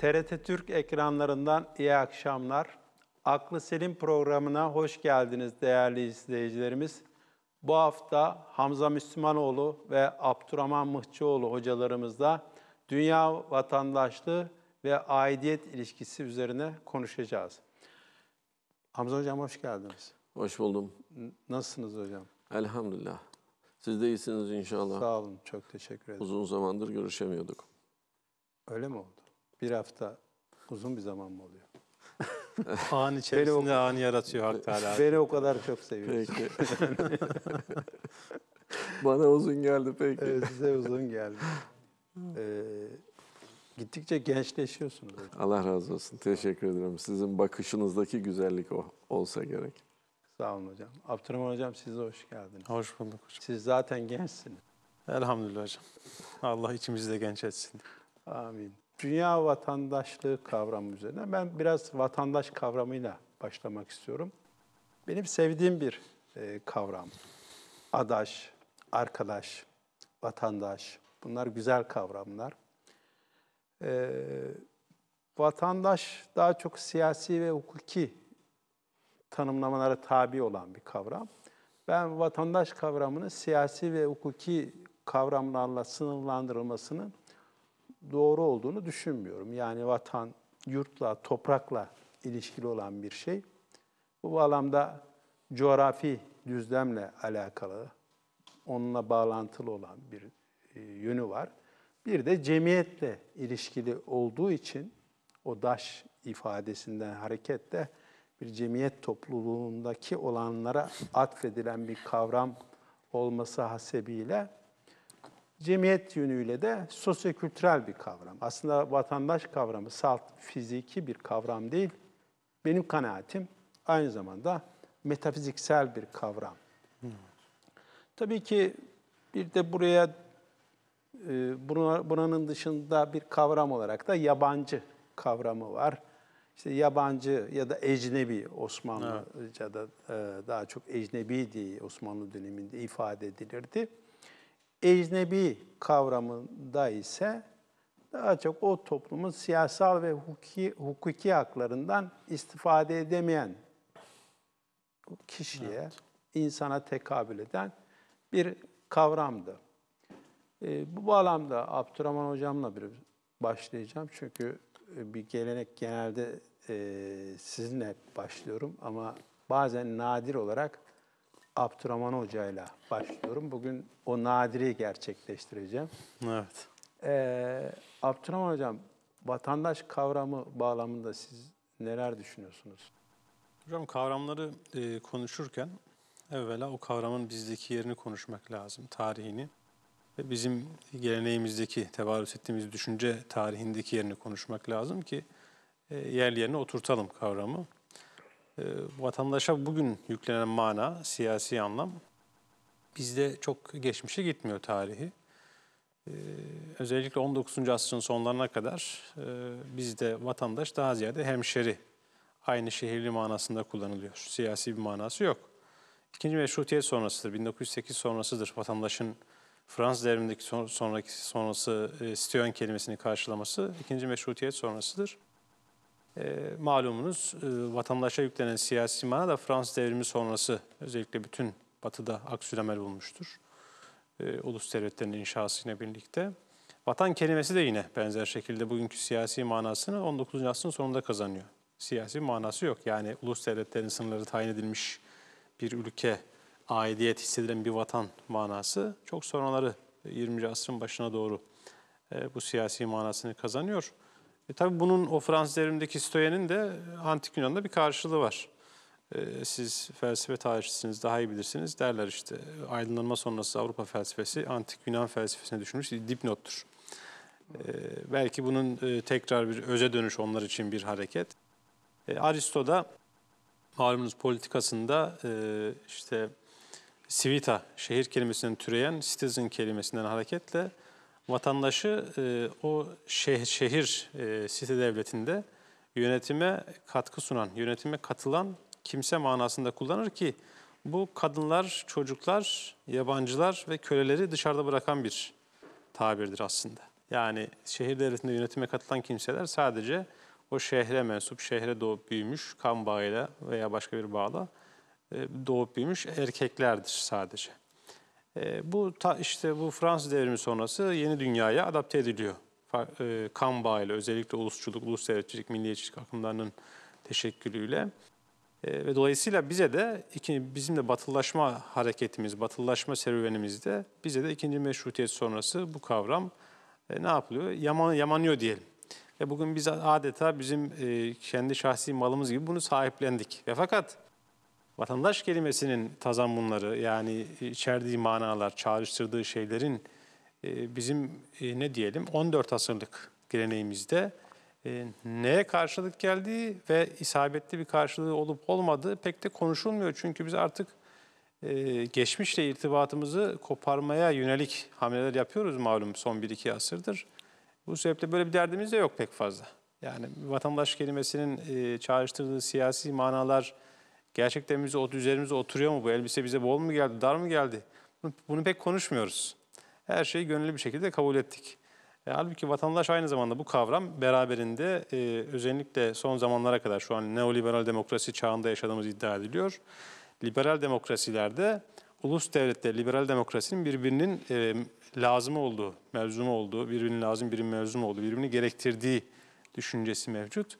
TRT Türk ekranlarından iyi akşamlar. Aklı Selim programına hoş geldiniz değerli izleyicilerimiz. Bu hafta Hamza Müslümanoğlu ve Abdurrahman Mıhçıoğlu hocalarımızla dünya vatandaşlığı ve aidiyet ilişkisi üzerine konuşacağız. Hamza Hocam hoş geldiniz. Hoş buldum. Nasılsınız hocam? Elhamdülillah. Siz de iyisiniz inşallah. Sağ olun, çok teşekkür ederim. Uzun zamandır görüşemiyorduk. Öyle mi oldu? Bir hafta uzun bir zaman mı oluyor? an içerisinde an yaratıyor Hak Teala. Beni o kadar çok seviyorsun. Peki. Bana uzun geldi peki. Evet, size uzun geldi. Ee, gittikçe gençleşiyorsunuz. Hocam. Allah razı olsun. Teşekkür ederim. Sizin bakışınızdaki güzellik o olsa gerek. Sağ olun hocam. Abdurrahman hocam siz hoş geldiniz. Hoş bulduk hocam. Siz zaten gençsiniz. Elhamdülillah hocam. Allah içimizde genç etsin. Amin dünya vatandaşlığı kavramı üzerine ben biraz vatandaş kavramıyla başlamak istiyorum. Benim sevdiğim bir e, kavram. Adaş, arkadaş, vatandaş. Bunlar güzel kavramlar. E, vatandaş daha çok siyasi ve hukuki tanımlamalara tabi olan bir kavram. Ben vatandaş kavramını siyasi ve hukuki kavramlarla sınırlandırılmasının doğru olduğunu düşünmüyorum. Yani vatan, yurtla, toprakla ilişkili olan bir şey. Bu bağlamda coğrafi düzlemle alakalı, onunla bağlantılı olan bir e, yönü var. Bir de cemiyetle ilişkili olduğu için o daş ifadesinden hareketle bir cemiyet topluluğundaki olanlara atfedilen bir kavram olması hasebiyle Cemiyet yönüyle de sosyokültürel bir kavram. Aslında vatandaş kavramı salt fiziki bir kavram değil. Benim kanaatim aynı zamanda metafiziksel bir kavram. Hmm. Tabii ki bir de buraya e, buranın dışında bir kavram olarak da yabancı kavramı var. İşte yabancı ya da ecnebi Osmanlıca'da evet. E, daha çok ecnebi diye Osmanlı döneminde ifade edilirdi. Ecnebi kavramında ise daha çok o toplumun siyasal ve hukuki, hukuki haklarından istifade edemeyen kişiye, evet. insana tekabül eden bir kavramdı. E, ee, bu bağlamda Abdurrahman Hocam'la bir başlayacağım. Çünkü e, bir gelenek genelde e, sizinle başlıyorum ama bazen nadir olarak Abdurrahman Hoca ile başlıyorum. Bugün o nadiri gerçekleştireceğim. Evet. Ee, Abdurrahman Hocam, vatandaş kavramı bağlamında siz neler düşünüyorsunuz? Hocam kavramları e, konuşurken evvela o kavramın bizdeki yerini konuşmak lazım, tarihini. Ve bizim geleneğimizdeki, tevarüz ettiğimiz düşünce tarihindeki yerini konuşmak lazım ki e, yerli yerine oturtalım kavramı. Ee, vatandaşa bugün yüklenen mana, siyasi anlam bizde çok geçmişe gitmiyor tarihi. Ee, özellikle 19. asrın sonlarına kadar e, bizde vatandaş daha ziyade hemşeri, aynı şehirli manasında kullanılıyor. Siyasi bir manası yok. İkinci meşrutiyet sonrasıdır, 1908 sonrasıdır vatandaşın Fransız devrimindeki sonraki sonrası e, Siyon kelimesini karşılaması ikinci meşrutiyet sonrasıdır. E, malumunuz e, vatandaşa yüklenen siyasi mana da Fransız devrimi sonrası özellikle bütün batıda aksülemel bulmuştur E, ulus devletlerinin inşasıyla birlikte. Vatan kelimesi de yine benzer şekilde bugünkü siyasi manasını 19. asrın sonunda kazanıyor. Siyasi manası yok. Yani ulus devletlerin sınırları tayin edilmiş bir ülke, aidiyet hissedilen bir vatan manası çok sonraları 20. E, asrın başına doğru e, bu siyasi manasını kazanıyor. E tabii bunun o Fransız devrimindeki stoyenin de antik Yunan'da bir karşılığı var. E, siz felsefe tarihçisiniz, daha iyi bilirsiniz derler işte. E, aydınlanma sonrası Avrupa felsefesi antik Yunan felsefesine düşünmüş dipnottur. E, belki bunun e, tekrar bir öze dönüş onlar için bir hareket. E, Aristo da malumunuz politikasında e, işte Sivita şehir kelimesinden türeyen citizen kelimesinden hareketle vatandaşı e, o şehir, şehir e, site devletinde yönetime katkı sunan, yönetime katılan kimse manasında kullanır ki bu kadınlar, çocuklar, yabancılar ve köleleri dışarıda bırakan bir tabirdir aslında. Yani şehir devletinde yönetime katılan kimseler sadece o şehre mensup, şehre doğup büyümüş, kan bağıyla veya başka bir bağla e, doğup büyümüş erkeklerdir sadece. E, bu ta, işte bu Fransız devrimi sonrası yeni dünyaya adapte ediliyor. E, kan bağıyla özellikle ulusçuluk, ulus devletçilik, milliyetçilik akımlarının teşekkülüyle. E, ve dolayısıyla bize de iki, bizim de batılılaşma hareketimiz, batılılaşma serüvenimizde bize de ikinci meşrutiyet sonrası bu kavram e, ne yapılıyor? Yaman, yamanıyor diyelim. Ve bugün biz adeta bizim e, kendi şahsi malımız gibi bunu sahiplendik. Ve fakat vatandaş kelimesinin tazammunları yani içerdiği manalar, çağrıştırdığı şeylerin e, bizim e, ne diyelim 14 asırlık geleneğimizde e, neye karşılık geldiği ve isabetli bir karşılığı olup olmadığı pek de konuşulmuyor. Çünkü biz artık geçmişle irtibatımızı koparmaya yönelik hamleler yapıyoruz malum son 1-2 asırdır. Bu sebeple böyle bir derdimiz de yok pek fazla. Yani vatandaş kelimesinin çağrıştırdığı siyasi manalar, Gerçekten bize üzerimize oturuyor mu? Bu elbise bize bol mu geldi, dar mı geldi? Bunu, pek konuşmuyoruz. Her şeyi gönüllü bir şekilde kabul ettik. E, halbuki vatandaş aynı zamanda bu kavram beraberinde e, özellikle son zamanlara kadar şu an neoliberal demokrasi çağında yaşadığımız iddia ediliyor. Liberal demokrasilerde ulus devlette liberal demokrasinin birbirinin e, lazım olduğu, mevzumu olduğu, birbirinin lazım, birbirinin mevzumu olduğu, birbirini gerektirdiği düşüncesi mevcut.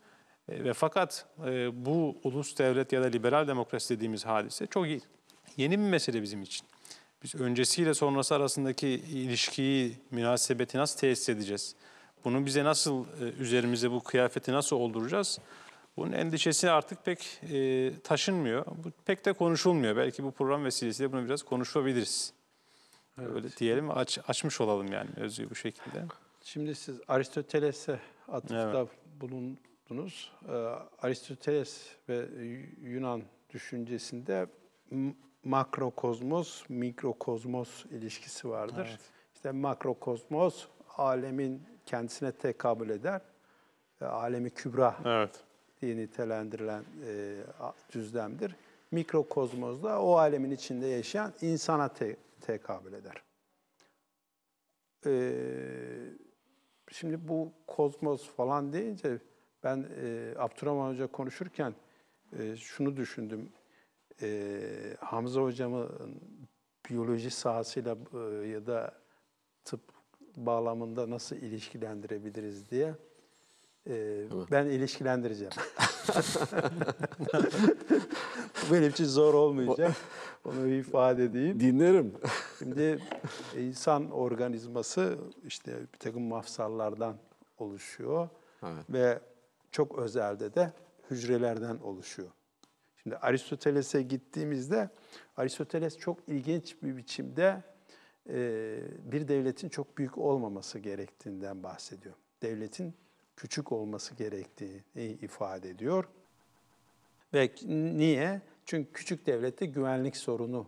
E, ve fakat e, bu ulus devlet ya da liberal demokrasi dediğimiz hadise çok iyi. yeni bir mesele bizim için. Biz öncesiyle sonrası arasındaki ilişkiyi, münasebeti nasıl tesis edeceğiz? Bunu bize nasıl, e, üzerimize bu kıyafeti nasıl olduracağız? Bunun endişesi artık pek taşınmıyor. Bu pek de konuşulmuyor. Belki bu program vesilesiyle bunu biraz konuşabiliriz. Evet. Öyle diyelim aç, açmış olalım yani özü bu şekilde. Şimdi siz Aristoteles'e atıfta evet. bulun tuttunuz. Ee, Aristoteles ve Yunan düşüncesinde makrokozmos, mikrokozmos ilişkisi vardır. Evet. İşte makrokozmos alemin kendisine tekabül eder. Alemi kübra evet. diye nitelendirilen e, düzlemdir. Mikrokozmos da o alemin içinde yaşayan insana te tekabül eder. E, şimdi bu kozmos falan deyince ben e, Abdurrahman Hoca konuşurken e, şunu düşündüm. E, Hamza Hocam'ın biyoloji sahasıyla e, ya da tıp bağlamında nasıl ilişkilendirebiliriz diye. E, ben ilişkilendireceğim. Benim için zor olmayacak. Onu bir ifade edeyim. Dinlerim. Şimdi insan organizması işte bir takım mafsallardan oluşuyor. Evet. Ve çok özelde de hücrelerden oluşuyor. Şimdi Aristoteles'e gittiğimizde Aristoteles çok ilginç bir biçimde e, bir devletin çok büyük olmaması gerektiğinden bahsediyor. Devletin küçük olması gerektiğini ifade ediyor. Ve niye? Çünkü küçük devlette güvenlik sorunu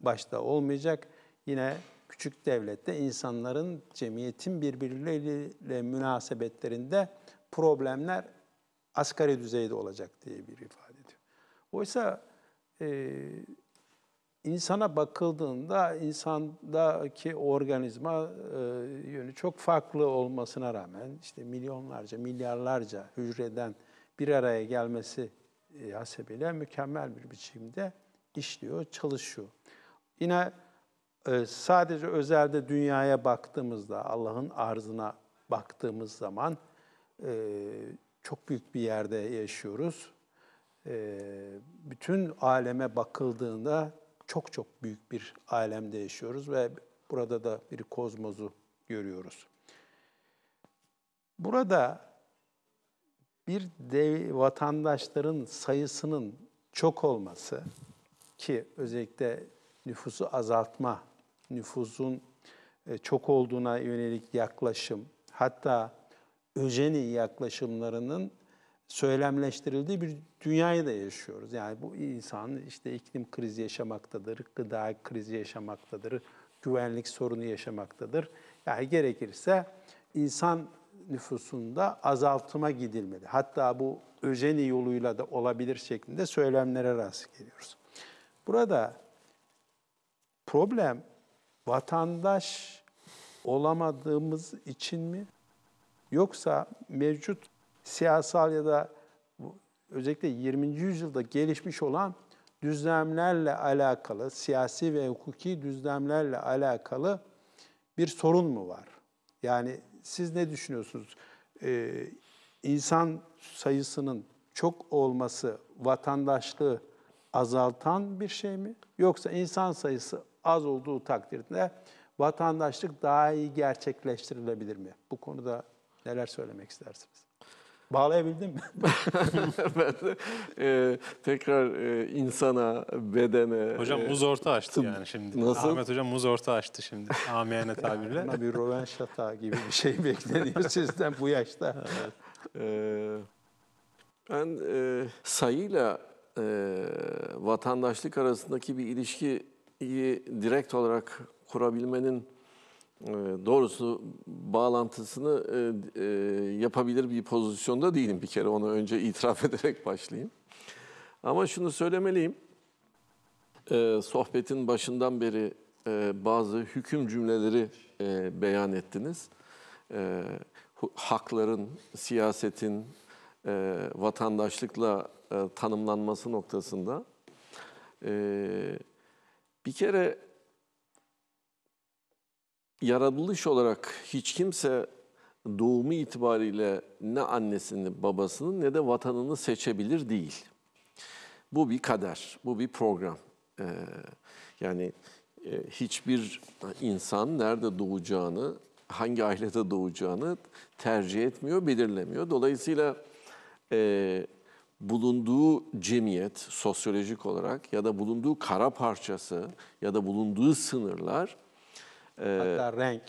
başta olmayacak. Yine küçük devlette insanların, cemiyetin birbirleriyle münasebetlerinde problemler asgari düzeyde olacak diye bir ifade ediyor. Oysa e, insana bakıldığında insandaki organizma e, yönü çok farklı olmasına rağmen işte milyonlarca, milyarlarca hücreden bir araya gelmesi e, hasebiyle mükemmel bir biçimde işliyor, çalışıyor. Yine e, sadece özelde dünyaya baktığımızda, Allah'ın arzına baktığımız zaman e, çok büyük bir yerde yaşıyoruz. E, bütün aleme bakıldığında çok çok büyük bir alemde yaşıyoruz ve burada da bir kozmozu görüyoruz. Burada bir dev, vatandaşların sayısının çok olması ki özellikle nüfusu azaltma, nüfusun e, çok olduğuna yönelik yaklaşım, hatta özeni yaklaşımlarının söylemleştirildiği bir dünyayı da yaşıyoruz. Yani bu insan işte iklim krizi yaşamaktadır, gıda krizi yaşamaktadır, güvenlik sorunu yaşamaktadır. Yani gerekirse insan nüfusunda azaltıma gidilmeli. Hatta bu özeni yoluyla da olabilir şeklinde söylemlere rast geliyoruz. Burada problem vatandaş olamadığımız için mi Yoksa mevcut siyasal ya da özellikle 20. yüzyılda gelişmiş olan düzlemlerle alakalı, siyasi ve hukuki düzlemlerle alakalı bir sorun mu var? Yani siz ne düşünüyorsunuz? Ee, insan sayısının çok olması vatandaşlığı azaltan bir şey mi? Yoksa insan sayısı az olduğu takdirde vatandaşlık daha iyi gerçekleştirilebilir mi? Bu konuda Neler söylemek istersiniz? Bağlayabildim mi? ben, e, tekrar e, insana, bedene... Hocam e, muz orta açtı yani şimdi. Nasıl? Ahmet Hocam muz orta açtı şimdi. Amiyane tabirle. Bana bir rövenş hata gibi bir şey bekleniyor sizden bu yaşta. Evet. E, ben e, sayıyla e, vatandaşlık arasındaki bir ilişkiyi direkt olarak kurabilmenin ee, doğrusu bağlantısını e, e, yapabilir bir pozisyonda değilim bir kere. Onu önce itiraf ederek başlayayım. Ama şunu söylemeliyim. Ee, sohbetin başından beri e, bazı hüküm cümleleri beyan ettiniz. Ee, hakların, siyasetin, vatandaşlıkla tanımlanması noktasında. Bir kere yaratılış olarak hiç kimse doğumu itibariyle ne annesini, babasını ne de vatanını seçebilir değil. Bu bir kader, bu bir program. Ee, yani e, hiçbir insan nerede doğacağını, hangi ailede doğacağını tercih etmiyor, belirlemiyor. Dolayısıyla e, bulunduğu cemiyet sosyolojik olarak ya da bulunduğu kara parçası ya da bulunduğu sınırlar Hatta ee, renk.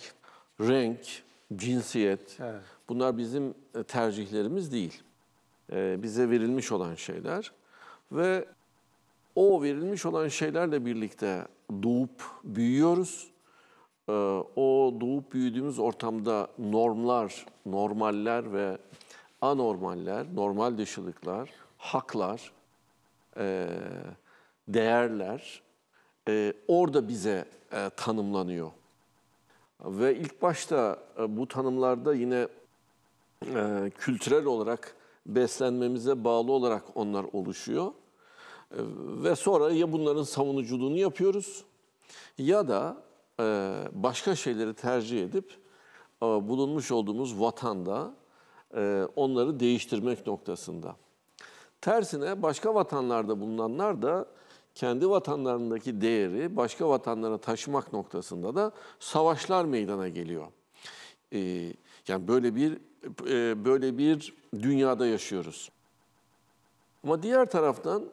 Renk, cinsiyet. Evet. Bunlar bizim e, tercihlerimiz değil. Ee, bize verilmiş olan şeyler ve o verilmiş olan şeylerle birlikte doğup büyüyoruz. Ee, o doğup büyüdüğümüz ortamda normlar, normaller ve anormaller, normal dışılıklar, haklar, e, değerler e, orada bize tanımlanıyor. Ve ilk başta e, bu tanımlarda yine e, kültürel olarak beslenmemize bağlı olarak onlar oluşuyor. E, ve sonra ya bunların savunuculuğunu yapıyoruz ya da e, başka şeyleri tercih edip e, bulunmuş olduğumuz vatanda e, onları değiştirmek noktasında. Tersine başka vatanlarda bulunanlar da kendi vatanlarındaki değeri başka vatanlara taşımak noktasında da savaşlar meydana geliyor. Ee, yani böyle bir e, böyle bir dünyada yaşıyoruz. Ama diğer taraftan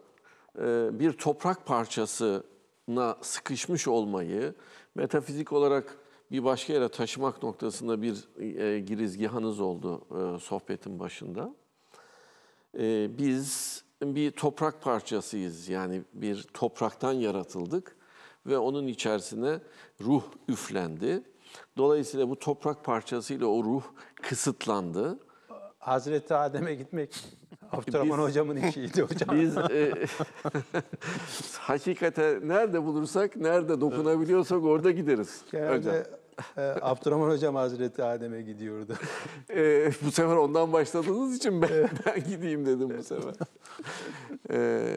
e, bir toprak parçasına sıkışmış olmayı metafizik olarak bir başka yere taşımak noktasında bir e, girizgahınız oldu e, sohbetin başında. E, biz bir toprak parçasıyız. Yani bir topraktan yaratıldık ve onun içerisine ruh üflendi. Dolayısıyla bu toprak parçasıyla o ruh kısıtlandı. Hazreti Adem'e gitmek Abdurrahman biz, hocamın işiydi hocam. Biz e, hakikate nerede bulursak, nerede dokunabiliyorsak orada gideriz. Genelde hocam. Ee, Abdurrahman Hocam Hazreti Adem'e gidiyordu. e, bu sefer ondan başladığınız için ben, evet. ben gideyim dedim bu sefer. e,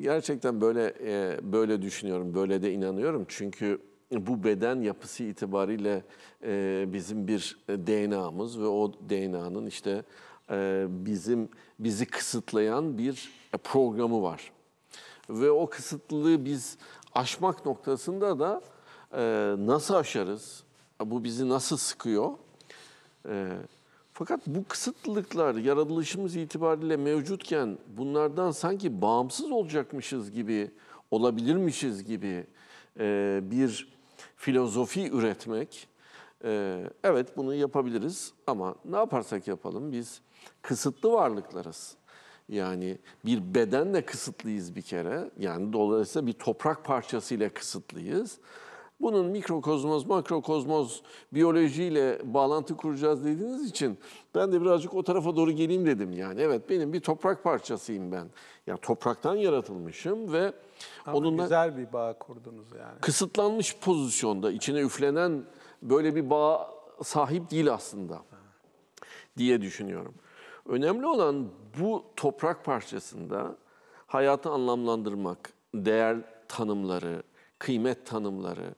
gerçekten böyle e, böyle düşünüyorum, böyle de inanıyorum. Çünkü bu beden yapısı itibariyle e, bizim bir DNA'mız ve o DNA'nın işte e, bizim bizi kısıtlayan bir programı var. Ve o kısıtlılığı biz aşmak noktasında da e, nasıl aşarız? bu bizi nasıl sıkıyor? E, fakat bu kısıtlılıklar yaratılışımız itibariyle mevcutken bunlardan sanki bağımsız olacakmışız gibi, olabilirmişiz gibi e, bir filozofi üretmek, e, evet bunu yapabiliriz ama ne yaparsak yapalım biz kısıtlı varlıklarız. Yani bir bedenle kısıtlıyız bir kere. Yani dolayısıyla bir toprak parçası ile kısıtlıyız. Bunun mikrokozmoz, makrokozmoz biyolojiyle bağlantı kuracağız dediğiniz için ben de birazcık o tarafa doğru geleyim dedim yani. Evet benim bir toprak parçasıyım ben. Ya yani topraktan yaratılmışım ve onunla güzel bir bağ kurdunuz yani. Kısıtlanmış pozisyonda içine üflenen böyle bir bağ sahip değil aslında diye düşünüyorum. Önemli olan bu toprak parçasında hayatı anlamlandırmak, değer tanımları, kıymet tanımları,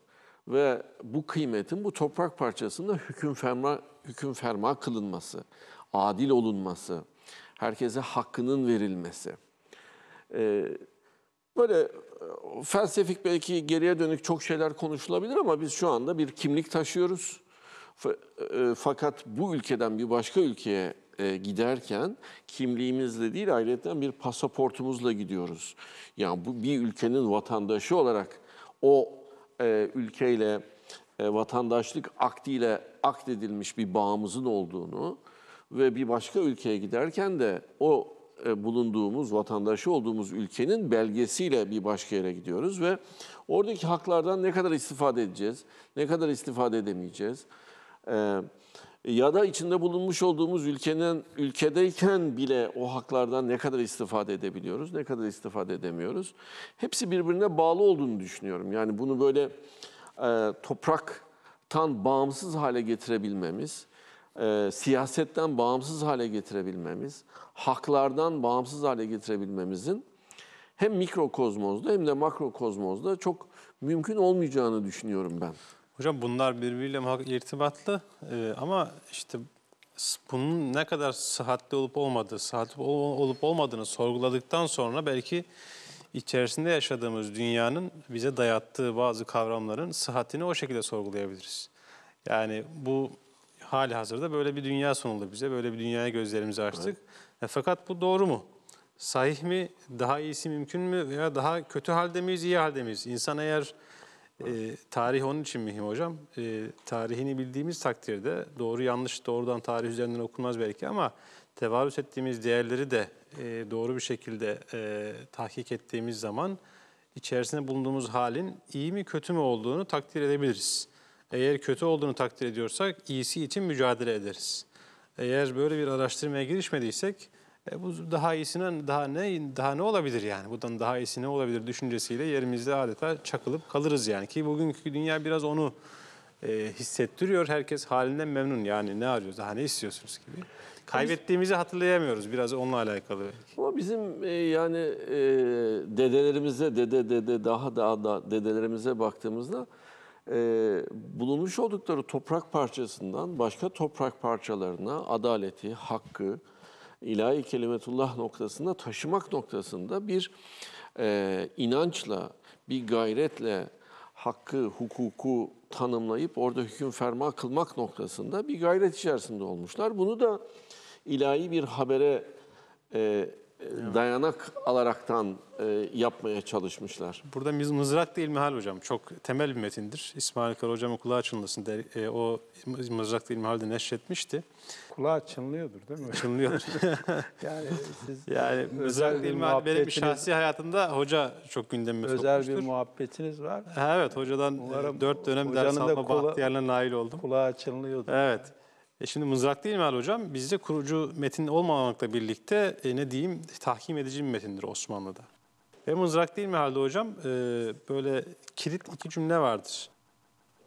ve bu kıymetin bu toprak parçasında hüküm ferma, hüküm ferma kılınması, adil olunması, herkese hakkının verilmesi. Ee, böyle e, felsefik belki geriye dönük çok şeyler konuşulabilir ama biz şu anda bir kimlik taşıyoruz. E, fakat bu ülkeden bir başka ülkeye e, giderken kimliğimizle değil ayrıca bir pasaportumuzla gidiyoruz. Yani bu bir ülkenin vatandaşı olarak o e, ülkeyle, e, vatandaşlık akdiyle akdedilmiş bir bağımızın olduğunu ve bir başka ülkeye giderken de o e, bulunduğumuz, vatandaşı olduğumuz ülkenin belgesiyle bir başka yere gidiyoruz ve oradaki haklardan ne kadar istifade edeceğiz, ne kadar istifade edemeyeceğiz. Evet e, ya da içinde bulunmuş olduğumuz ülkenin ülkedeyken bile o haklardan ne kadar istifade edebiliyoruz, ne kadar istifade edemiyoruz. Hepsi birbirine bağlı olduğunu düşünüyorum. Yani bunu böyle e, topraktan bağımsız hale getirebilmemiz, e, siyasetten bağımsız hale getirebilmemiz, haklardan bağımsız hale getirebilmemizin hem mikrokozmozda hem de makrokozmozda çok mümkün olmayacağını düşünüyorum ben. Hocam bunlar birbiriyle irtibatlı ee, ama işte bunun ne kadar sıhhatli olup olmadığı, sıhhatli olup olmadığını sorguladıktan sonra belki içerisinde yaşadığımız dünyanın bize dayattığı bazı kavramların sıhhatini o şekilde sorgulayabiliriz. Yani bu hali hazırda böyle bir dünya sunuldu bize, böyle bir dünyaya gözlerimizi açtık. Evet. E, fakat bu doğru mu? Sahih mi? Daha iyisi mümkün mü? Veya daha kötü halde miyiz, iyi halde miyiz? İnsan eğer e, tarih onun için mühim hocam. E, tarihini bildiğimiz takdirde doğru yanlış doğrudan tarih üzerinden okunmaz belki ama tevarüz ettiğimiz değerleri de e, doğru bir şekilde e, tahkik ettiğimiz zaman içerisinde bulunduğumuz halin iyi mi kötü mü olduğunu takdir edebiliriz. Eğer kötü olduğunu takdir ediyorsak iyisi için mücadele ederiz. Eğer böyle bir araştırmaya girişmediysek e bu daha iyisinden daha ne daha ne olabilir yani? Bundan daha iyisi ne olabilir düşüncesiyle yerimizde adeta çakılıp kalırız yani ki bugünkü dünya biraz onu e, hissettiriyor. Herkes halinden memnun yani ne arıyoruz, daha ne istiyorsunuz gibi. Kaybettiğimizi hatırlayamıyoruz biraz onunla alakalı. Belki. Ama bizim e, yani e, dedelerimize, dede dede daha daha da dedelerimize baktığımızda e, bulunmuş oldukları toprak parçasından başka toprak parçalarına adaleti, hakkı, ilahi kelimetullah noktasında taşımak noktasında bir e, inançla, bir gayretle hakkı, hukuku tanımlayıp orada hüküm ferma kılmak noktasında bir gayret içerisinde olmuşlar. Bunu da ilahi bir habere e, dayanak alaraktan e, yapmaya çalışmışlar. Burada mızrak değil mi hal hocam? Çok temel bir metindir. İsmail Kar hocam kulağı açılmasın. Der, e, o mızrak değil mi halde neşretmişti. Kulağı açılıyordur, değil mi? Çınlıyordur. yani siz yani mızrak değil mi benim şahsi hayatımda hoca çok gündemime özel sokmuştur. Özel bir muhabbetiniz var. Evet hocadan e, Umarım dört dönem ders alma bahtiyarına nail oldum. Kulağı çınlıyordur. Evet. E şimdi mızrak değil mi Ali Hocam? Bizde kurucu metin olmamakla birlikte e, ne diyeyim tahkim edici bir metindir Osmanlı'da. Ve mızrak değil mi Halide Hocam? E, böyle kilit iki cümle vardır.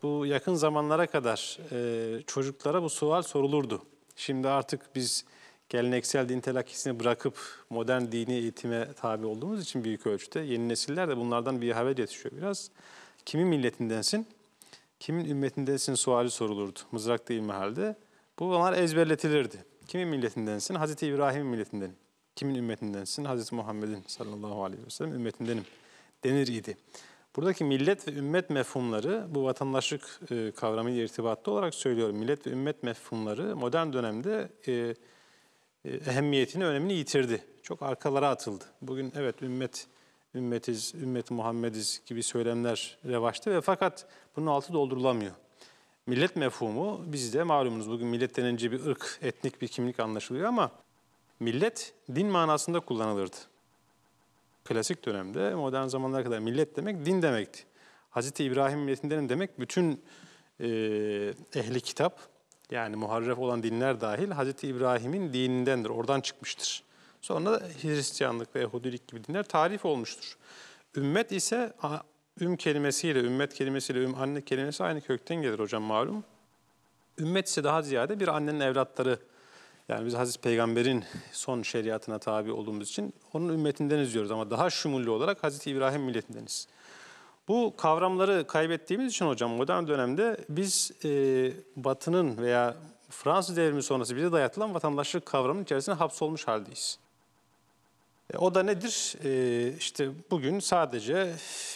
Bu yakın zamanlara kadar e, çocuklara bu sual sorulurdu. Şimdi artık biz geleneksel din telakkisini bırakıp modern dini eğitime tabi olduğumuz için büyük ölçüde yeni nesiller de bunlardan bir haber yetişiyor biraz. Kimin milletindensin, kimin ümmetindensin sualı sorulurdu. Mızrak değil mi halde? Bunlar ezberletilirdi. Kimin milletindensin? Hazreti İbrahim'in milletinden. Kimin ümmetindensin? Hazreti Muhammed'in sallallahu aleyhi ve sellem ümmetindenim denir idi. Buradaki millet ve ümmet mefhumları bu vatandaşlık e, kavramıyla irtibatlı olarak söylüyorum. Millet ve ümmet mefhumları modern dönemde e, e, ehemmiyetini, önemini yitirdi. Çok arkalara atıldı. Bugün evet ümmet ümmetiz, ümmet Muhammediz gibi söylemler revaçta ve fakat bunun altı doldurulamıyor. Millet mefhumu bizde malumunuz bugün millet denince bir ırk, etnik bir kimlik anlaşılıyor ama millet din manasında kullanılırdı. Klasik dönemde modern zamanlara kadar millet demek din demekti. Hazreti İbrahim milletinden demek bütün e, ehli kitap yani muharref olan dinler dahil Hazreti İbrahim'in dinindendir, oradan çıkmıştır. Sonra Hristiyanlık ve Yahudilik gibi dinler tarif olmuştur. Ümmet ise Üm kelimesiyle, ümmet kelimesiyle, üm anne kelimesi aynı kökten gelir hocam malum. Ümmet ise daha ziyade bir annenin evlatları. Yani biz Hazreti Peygamber'in son şeriatına tabi olduğumuz için onun ümmetindeniz diyoruz ama daha şumullü olarak Hazreti İbrahim milletindeniz. Bu kavramları kaybettiğimiz için hocam modern dönemde biz e, Batı'nın veya Fransız devrimi sonrası bize dayatılan vatandaşlık kavramının içerisine hapsolmuş haldeyiz. E, o da nedir? E, işte bugün sadece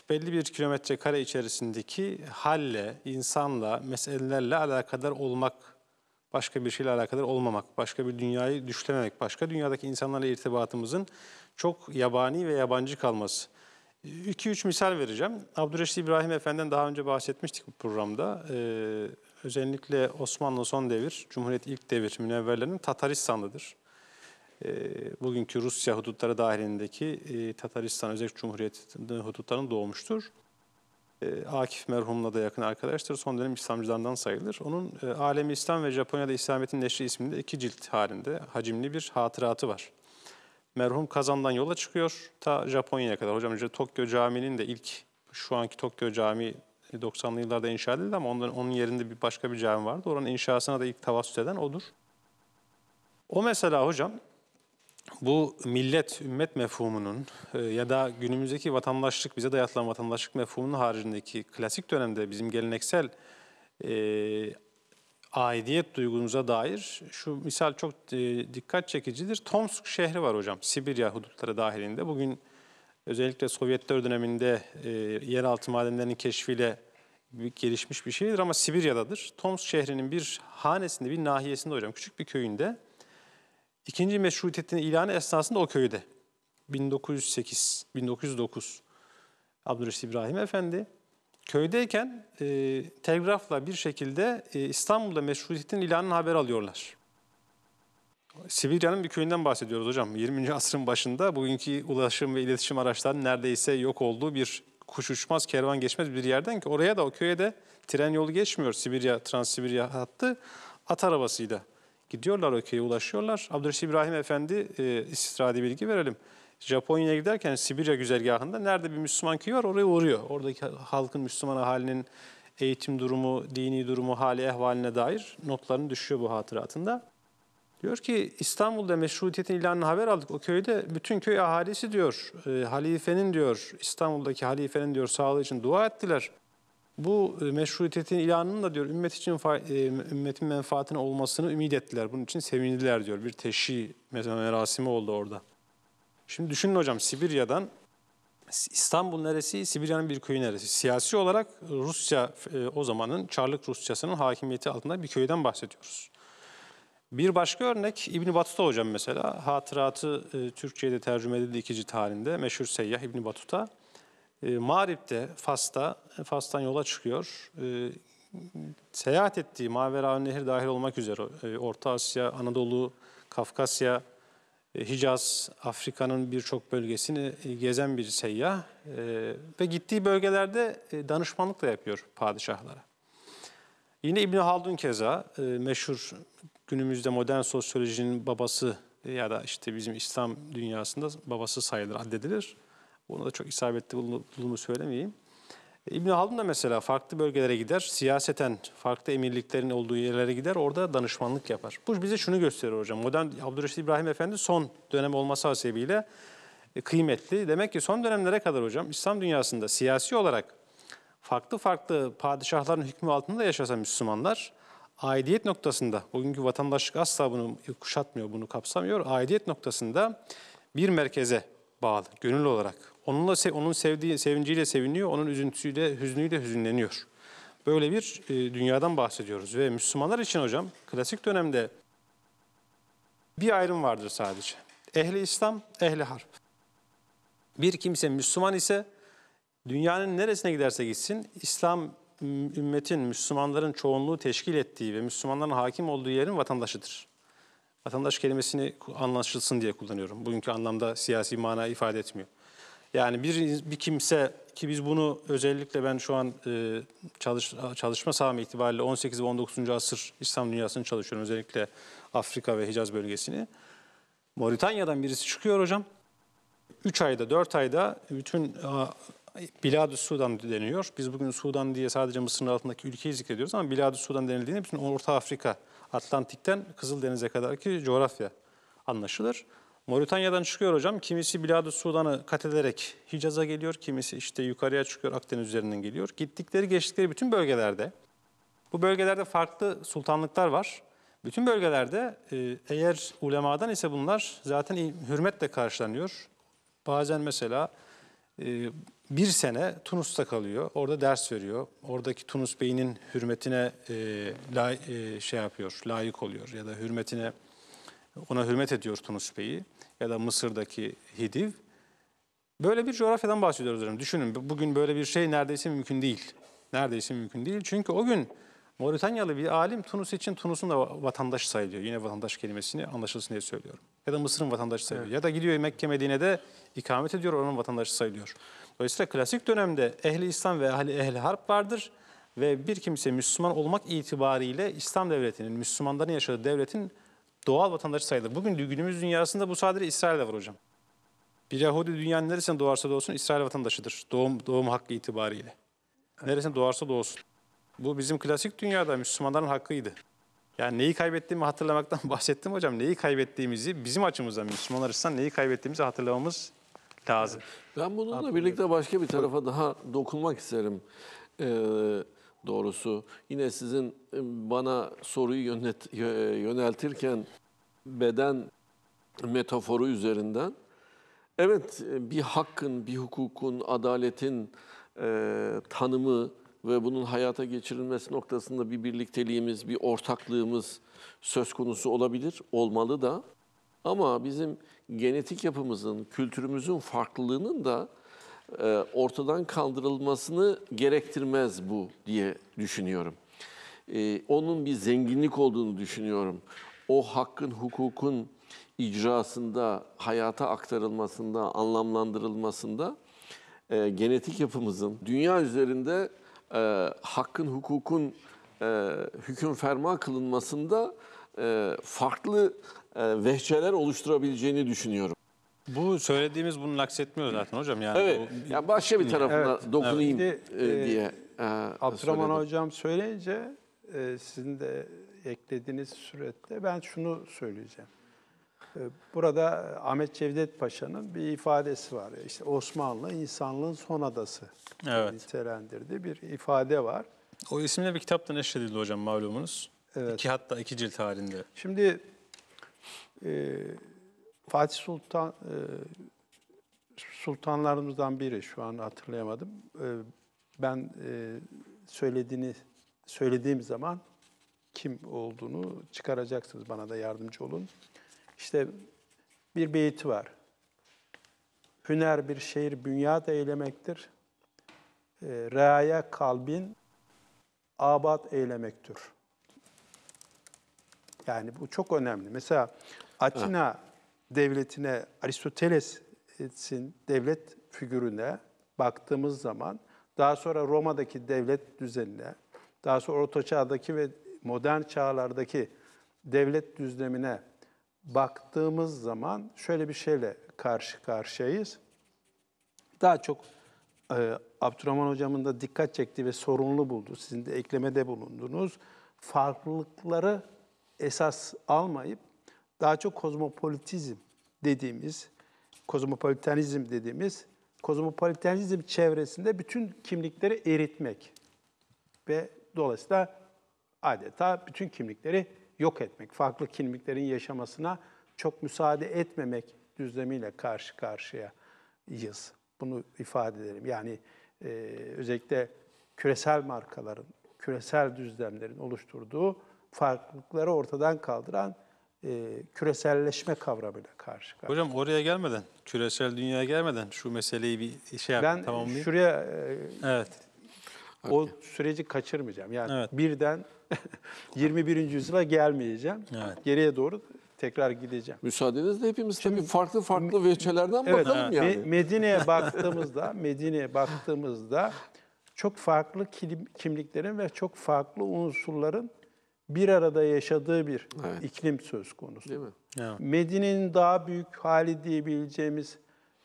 belli bir kilometre kare içerisindeki halle, insanla, meselelerle alakadar olmak, başka bir şeyle alakadar olmamak, başka bir dünyayı düşlememek, başka dünyadaki insanlarla irtibatımızın çok yabani ve yabancı kalması. E, iki üç misal vereceğim. Abdüreşit İbrahim Efendi'den daha önce bahsetmiştik bu programda. Ee, özellikle Osmanlı son devir, Cumhuriyet ilk devir münevverlerinin Tataristan'dadır. Ee, bugünkü Rusya hudutları dahilindeki e, Tataristan Özerk Cumhuriyeti'nin hudutlarının doğmuştur. Ee, Akif merhumla da yakın arkadaştır. Son dönem İslamcılarından sayılır. Onun e, alem İslam ve Japonya'da İslamiyet'in Neşri isminde iki cilt halinde hacimli bir hatıratı var. Merhum Kazan'dan yola çıkıyor ta Japonya'ya kadar. Hocam işte Tokyo Camii'nin de ilk şu anki Tokyo Camii 90'lı yıllarda inşa edildi ama onların, onun yerinde bir başka bir cami vardı. Oranın inşasına da ilk tavassüt eden odur. O mesela hocam bu millet, ümmet mefhumunun e, ya da günümüzdeki vatandaşlık, bize dayatılan vatandaşlık mefhumunun haricindeki klasik dönemde bizim geleneksel e, aidiyet duygumuza dair şu misal çok e, dikkat çekicidir. Tomsk şehri var hocam, Sibirya hudutları dahilinde. Bugün özellikle Sovyetler döneminde e, yeraltı madenlerinin keşfiyle gelişmiş bir şeydir ama Sibirya'dadır. Tomsk şehrinin bir hanesinde, bir nahiyesinde hocam, küçük bir köyünde İkinci meşrutiyetin ilanı esnasında o köyde. 1908, 1909. Abdülreşit İbrahim Efendi köydeyken e, telgrafla bir şekilde e, İstanbul'da meşrutiyetin ilanını haber alıyorlar. Sibirya'nın bir köyünden bahsediyoruz hocam. 20. asrın başında bugünkü ulaşım ve iletişim araçlarının neredeyse yok olduğu bir kuş uçmaz, kervan geçmez bir yerden ki oraya da o köye de tren yolu geçmiyor. Sibirya, Trans Sibirya hattı at arabasıyla Gidiyorlar o köye ulaşıyorlar. Abdurrahim İbrahim Efendi e, istiradi bilgi verelim. Japonya'ya giderken Sibirya güzergahında nerede bir Müslüman köy var oraya uğruyor. Oradaki halkın, Müslüman ahalinin eğitim durumu, dini durumu, hali ehvaline dair notlarını düşüyor bu hatıratında. Diyor ki İstanbul'da meşrutiyetin ilanını haber aldık. O köyde bütün köy ahalisi diyor, e, halifenin diyor, İstanbul'daki halifenin diyor sağlığı için dua ettiler bu e, meşrutiyetin ilanının da diyor ümmet için e, ümmetin menfaatine olmasını ümit ettiler. Bunun için sevindiler diyor. Bir teşhi merasimi oldu orada. Şimdi düşünün hocam Sibirya'dan İstanbul neresi, Sibirya'nın bir köyü neresi? Siyasi olarak Rusya e, o zamanın Çarlık Rusçasının hakimiyeti altında bir köyden bahsediyoruz. Bir başka örnek İbni Batuta hocam mesela. Hatıratı Türkiye'de tercüme edildi ikinci tarihinde Meşhur seyyah İbni Batuta. E, Fas'ta, Fas'tan yola çıkıyor. Ee, seyahat ettiği Mavera Nehir dahil olmak üzere e, Orta Asya, Anadolu, Kafkasya, e, Hicaz, Afrika'nın birçok bölgesini e, gezen bir seyyah ee, ve gittiği bölgelerde e, danışmanlık da yapıyor padişahlara. Yine İbn Haldun keza meşhur günümüzde modern sosyolojinin babası ya da işte bizim İslam dünyasında babası sayılır, addedilir. Ona da çok isabetli bulunduğumu söylemeyeyim. E, İbn Haldun da mesela farklı bölgelere gider, siyaseten farklı emirliklerin olduğu yerlere gider, orada danışmanlık yapar. Bu bize şunu gösteriyor hocam. Modern Abdülreşit İbrahim Efendi son dönem olması hasebiyle e, kıymetli. Demek ki son dönemlere kadar hocam İslam dünyasında siyasi olarak farklı farklı padişahların hükmü altında yaşasa Müslümanlar aidiyet noktasında, bugünkü vatandaşlık asla bunu kuşatmıyor, bunu kapsamıyor. Aidiyet noktasında bir merkeze bağlı, gönül olarak. Onunla onun sevdiği sevinciyle seviniyor, onun üzüntüsüyle, hüznüyle hüzünleniyor. Böyle bir e, dünyadan bahsediyoruz ve Müslümanlar için hocam klasik dönemde bir ayrım vardır sadece. Ehli İslam, ehli harp. Bir kimse Müslüman ise dünyanın neresine giderse gitsin İslam ümmetin, Müslümanların çoğunluğu teşkil ettiği ve Müslümanların hakim olduğu yerin vatandaşıdır. Vatandaş kelimesini anlaşılsın diye kullanıyorum. Bugünkü anlamda siyasi mana ifade etmiyor. Yani bir, bir kimse ki biz bunu özellikle ben şu an e, çalış, çalışma sahamı itibariyle 18 ve 19. asır İslam dünyasını çalışıyorum. Özellikle Afrika ve Hicaz bölgesini. Moritanya'dan birisi çıkıyor hocam. 3 ayda, 4 ayda bütün a, Biladü Sudan deniyor. Biz bugün Sudan diye sadece Mısır'ın altındaki ülkeyi zikrediyoruz ama Biladü Sudan denildiğinde bütün Orta Afrika Atlantik'ten Kızıldeniz'e kadarki coğrafya anlaşılır. Moritanya'dan çıkıyor hocam. Kimisi Bilad-ı Sudan'ı kat ederek Hicaz'a geliyor. Kimisi işte yukarıya çıkıyor Akdeniz üzerinden geliyor. Gittikleri geçtikleri bütün bölgelerde bu bölgelerde farklı sultanlıklar var. Bütün bölgelerde e, eğer ulemadan ise bunlar zaten hürmetle karşılanıyor. Bazen mesela ee, bir sene Tunus'ta kalıyor. Orada ders veriyor. Oradaki Tunus Bey'inin hürmetine e, la, e, şey yapıyor, layık oluyor ya da hürmetine ona hürmet ediyor Tunus Bey'i ya da Mısır'daki Hidiv. Böyle bir coğrafyadan bahsediyoruz. Düşünün bugün böyle bir şey neredeyse mümkün değil. Neredeyse mümkün değil. Çünkü o gün Mauritanyalı bir alim Tunus için Tunus'un da vatandaş sayılıyor. Yine vatandaş kelimesini anlaşılsın diye söylüyorum. Ya da Mısır'ın vatandaşı sayılıyor. Evet. Ya da gidiyor Mekke Medine'de ikamet ediyor onun vatandaşı sayılıyor. Dolayısıyla klasik dönemde ehli İslam ve ehli, ehli harp vardır. Ve bir kimse Müslüman olmak itibariyle İslam devletinin, Müslümanların yaşadığı devletin doğal vatandaşı sayılır. Bugün günümüz dünyasında bu sadece İsrail'de var hocam. Bir Yahudi dünyanın neresinde doğarsa doğsun İsrail vatandaşıdır. Doğum, doğum hakkı itibariyle. Evet. Neresinde doğarsa doğsun. Bu bizim klasik dünyada Müslümanların hakkıydı. Yani neyi kaybettiğimi hatırlamaktan bahsettim hocam. Neyi kaybettiğimizi bizim açımızdan Müslümanlar açısından neyi kaybettiğimizi hatırlamamız lazım. Ben bununla birlikte başka bir tarafa daha dokunmak isterim. Ee, doğrusu yine sizin e, bana soruyu yönet, yöneltirken beden metaforu üzerinden evet e, bir hakkın, bir hukukun, adaletin e, tanımı ve bunun hayata geçirilmesi noktasında bir birlikteliğimiz, bir ortaklığımız söz konusu olabilir, olmalı da. Ama bizim genetik yapımızın, kültürümüzün farklılığının da e, ortadan kaldırılmasını gerektirmez bu diye düşünüyorum. E, onun bir zenginlik olduğunu düşünüyorum. O hakkın, hukukun icrasında, hayata aktarılmasında, anlamlandırılmasında e, genetik yapımızın dünya üzerinde e, hakkın, hukukun e, hüküm ferma kılınmasında e, farklı e, vehçeler oluşturabileceğini düşünüyorum. Bu söylediğimiz bunu laksetmiyor zaten hocam. Yani evet, bu, yani başka bir tarafına evet, dokunayım evet. E, diye e, Abdurrahman söyledim. Hocam söyleyince e, sizin de eklediğiniz surette ben şunu söyleyeceğim. Ee, burada Ahmet Cevdet Paşa'nın bir ifadesi var. İşte Osmanlı insanlığın son adası evet. nitelendirdiği bir ifade var. O isimle bir kitap da neşredildi hocam malumunuz. Evet. İki hatta iki cilt halinde. Şimdi e, Fatih Sultan e, sultanlarımızdan biri şu an hatırlayamadım. E, ben e, söylediğini söylediğim zaman kim olduğunu çıkaracaksınız bana da yardımcı olun. İşte bir beyti var. Hüner bir şehir bünyat eylemektir. E, Reaya kalbin abat eylemektir. Yani bu çok önemli. Mesela Atina ha. devletine, Aristoteles'in devlet figürüne baktığımız zaman, daha sonra Roma'daki devlet düzenine, daha sonra Orta Çağ'daki ve modern çağlardaki devlet düzlemine baktığımız zaman şöyle bir şeyle karşı karşıyayız. Daha çok e, Abdurrahman Hocam'ın da dikkat çektiği ve sorunlu buldu. Sizin de eklemede bulundunuz. Farklılıkları esas almayıp daha çok kozmopolitizm dediğimiz, kozmopolitanizm dediğimiz, kozmopolitanizm çevresinde bütün kimlikleri eritmek ve dolayısıyla adeta bütün kimlikleri yok etmek, farklı kimliklerin yaşamasına çok müsaade etmemek düzlemiyle karşı karşıyayız. Bunu ifade edelim. Yani e, özellikle küresel markaların, küresel düzlemlerin oluşturduğu farklılıkları ortadan kaldıran e, küreselleşme kavramıyla karşı karşıya. Hocam oraya gelmeden, küresel dünyaya gelmeden şu meseleyi bir şey yap, ben tamamlayayım. Ben şuraya e, evet. o okay. süreci kaçırmayacağım. Yani evet. birden 21. yüzyıla gelmeyeceğim. Evet. Geriye doğru tekrar gideceğim. Müsaadenizle hepimiz Şimdi, tabii farklı farklı veçelerden evet, bakalım yani. Me Medine'ye baktığımızda, Medine'ye baktığımızda çok farklı kimliklerin ve çok farklı unsurların bir arada yaşadığı bir evet. iklim söz konusu. Değil mi? Evet. Medine'nin daha büyük hali diyebileceğimiz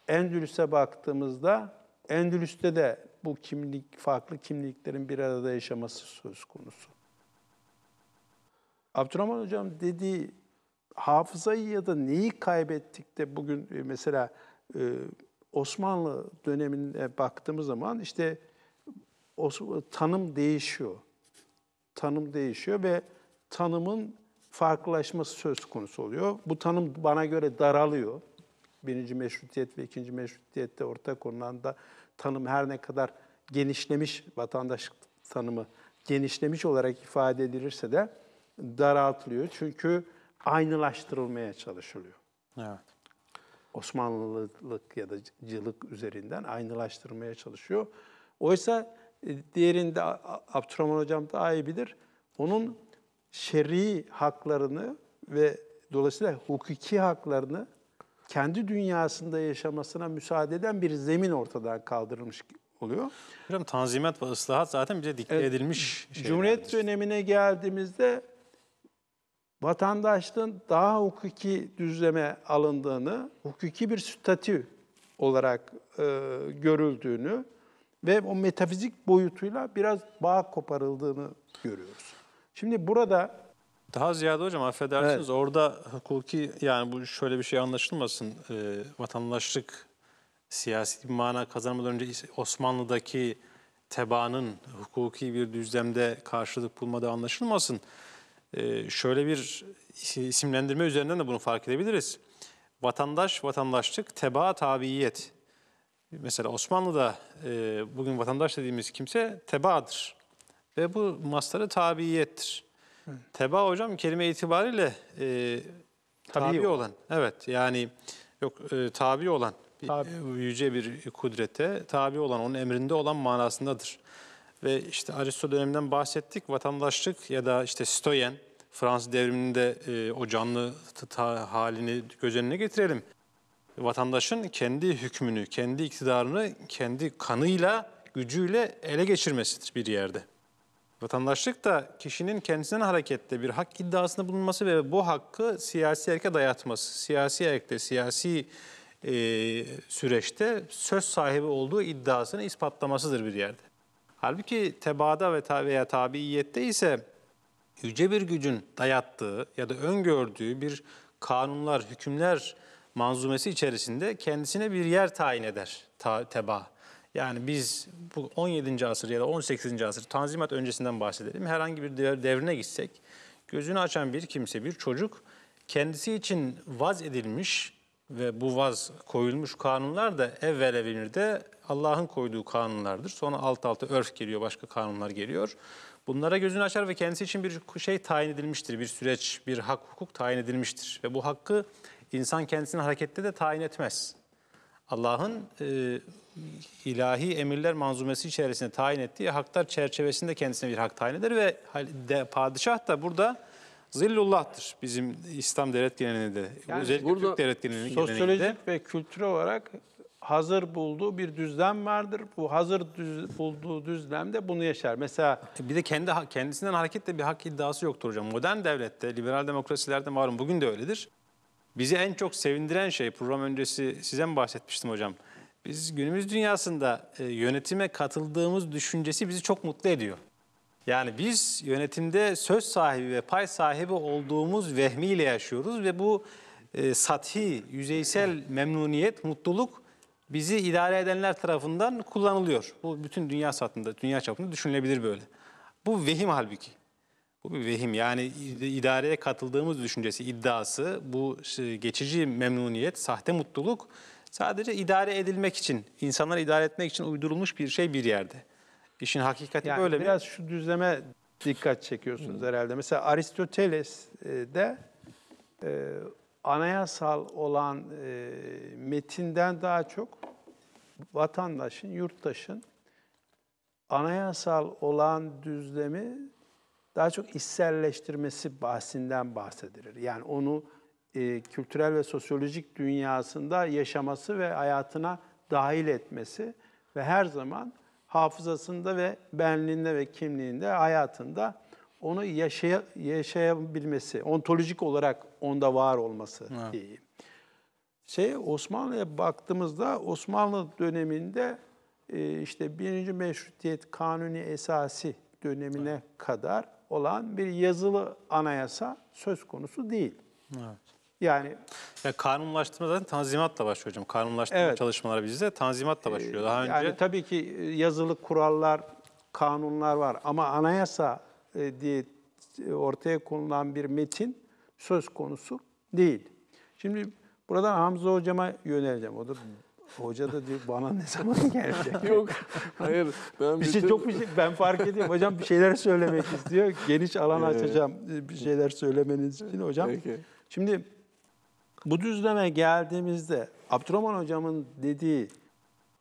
Endülüs'e baktığımızda Endülüs'te de bu kimlik farklı kimliklerin bir arada yaşaması söz konusu. Abdurrahman Hocam dediği hafızayı ya da neyi kaybettik de bugün e, mesela e, Osmanlı dönemine baktığımız zaman işte tanım değişiyor. Tanım değişiyor ve tanımın farklılaşması söz konusu oluyor. Bu tanım bana göre daralıyor. Birinci meşrutiyet ve ikinci meşrutiyette ortak olan da tanım her ne kadar genişlemiş vatandaşlık tanımı genişlemiş olarak ifade edilirse de daraltılıyor. Çünkü aynılaştırılmaya çalışılıyor. Evet. Osmanlılık ya da cılık üzerinden aynılaştırmaya çalışıyor. Oysa e, diğerinde Abdurrahman Hocam daha iyi bilir. Onun şer'i haklarını ve dolayısıyla hukuki haklarını kendi dünyasında yaşamasına müsaade eden bir zemin ortadan kaldırılmış oluyor. Hocam tanzimat ve ıslahat zaten bize dikte edilmiş. Cumhuriyet dönemine geldiğimizde vatandaşlığın daha hukuki düzleme alındığını, hukuki bir statü olarak e, görüldüğünü ve o metafizik boyutuyla biraz bağ koparıldığını görüyoruz. Şimdi burada daha ziyade hocam affedersiniz evet. orada hukuki yani bu şöyle bir şey anlaşılmasın. E, vatandaşlık siyasi bir mana kazanmadan önce Osmanlı'daki tebaanın hukuki bir düzlemde karşılık bulmadığı anlaşılmasın. Ee, şöyle bir isimlendirme üzerinden de bunu fark edebiliriz. Vatandaş, vatandaşlık, teba, tabiiyet. Mesela Osmanlı'da e, bugün vatandaş dediğimiz kimse tebaadır. Ve bu mastarı tabiiyettir. Teba hocam kelime itibariyle e, tabi, tabi olan. olan. Evet yani yok e, tabi olan tabi. E, yüce bir kudrete tabi olan onun emrinde olan manasındadır. Ve işte Aristo döneminden bahsettik. Vatandaşlık ya da işte Stoyen, Fransız devriminde e, o canlı halini göz önüne getirelim. Vatandaşın kendi hükmünü, kendi iktidarını kendi kanıyla, gücüyle ele geçirmesidir bir yerde. Vatandaşlık da kişinin kendisinden hareketle bir hak iddiasında bulunması ve bu hakkı siyasi erke dayatması, siyasi erkte, siyasi e, süreçte söz sahibi olduğu iddiasını ispatlamasıdır bir yerde. Halbuki tebada ve ta veya tabiiyette ise yüce bir gücün dayattığı ya da öngördüğü bir kanunlar, hükümler manzumesi içerisinde kendisine bir yer tayin eder ta Yani biz bu 17. asır ya da 18. asır Tanzimat öncesinden bahsedelim. Herhangi bir devrine gitsek gözünü açan bir kimse, bir çocuk kendisi için vaz edilmiş ve bu vaz koyulmuş kanunlar da evvel evinirde Allah'ın koyduğu kanunlardır. Sonra alt alta örf geliyor, başka kanunlar geliyor. Bunlara gözünü açar ve kendisi için bir şey tayin edilmiştir. Bir süreç, bir hak hukuk tayin edilmiştir. Ve bu hakkı insan kendisini harekette de tayin etmez. Allah'ın e, ilahi emirler manzumesi içerisinde tayin ettiği haklar çerçevesinde kendisine bir hak tayin eder ve de, padişah da burada zillullah'tır bizim İslam devlet geleneğinde. Yani özellikle Türk devlet geleneğinde. Sosyolojik ve kültürel olarak hazır bulduğu bir düzlem vardır. Bu hazır düz, bulduğu düzlemde bunu yaşar. Mesela bir de kendi kendisinden hareketle bir hak iddiası yoktur hocam. Modern devlette, liberal demokrasilerde varım. bugün de öyledir. Bizi en çok sevindiren şey program öncesi size mi bahsetmiştim hocam? Biz günümüz dünyasında e, yönetime katıldığımız düşüncesi bizi çok mutlu ediyor. Yani biz yönetimde söz sahibi ve pay sahibi olduğumuz vehmiyle yaşıyoruz ve bu e, sathi, yüzeysel memnuniyet, mutluluk bizi idare edenler tarafından kullanılıyor. Bu bütün dünya satında, dünya çapında düşünülebilir böyle. Bu vehim halbuki. Bu bir vehim. Yani idareye katıldığımız düşüncesi, iddiası, bu geçici memnuniyet, sahte mutluluk sadece idare edilmek için, insanları idare etmek için uydurulmuş bir şey bir yerde. İşin hakikati yani böyle biraz mi? şu düzleme dikkat çekiyorsunuz herhalde. Mesela Aristoteles e, de e, anayasal olan e, metinden daha çok vatandaşın, yurttaşın anayasal olan düzlemi daha çok içselleştirmesi bahsinden bahsedilir. Yani onu e, kültürel ve sosyolojik dünyasında yaşaması ve hayatına dahil etmesi ve her zaman hafızasında ve benliğinde ve kimliğinde hayatında onu yaşaya, yaşayabilmesi, ontolojik olarak onda var olması evet. diyeyim şey Osmanlı'ya baktığımızda Osmanlı döneminde e, işte birinci meşrutiyet kanuni esası dönemine evet. kadar olan bir yazılı anayasa söz konusu değil. Evet. Yani ya kanunlaştırma zaten tanzimatla başlıyor hocam. Kanunlaştırma evet. çalışmaları bizde tanzimatla e, başlıyor. Daha önce yani tabii ki e, yazılı kurallar, kanunlar var ama anayasa diye ortaya konulan bir metin söz konusu değil. Şimdi Buradan Hamza hocama yöneleceğim. O da hoca da diyor bana ne zaman gelecek? Yok. Hayır. Ben bir şey çok bir şey, ben fark ediyorum. Hocam bir şeyler söylemek istiyor. Geniş alan açacağım bir şeyler söylemeniz için hocam. Peki. Şimdi bu düzleme geldiğimizde Abdurrahman hocamın dediği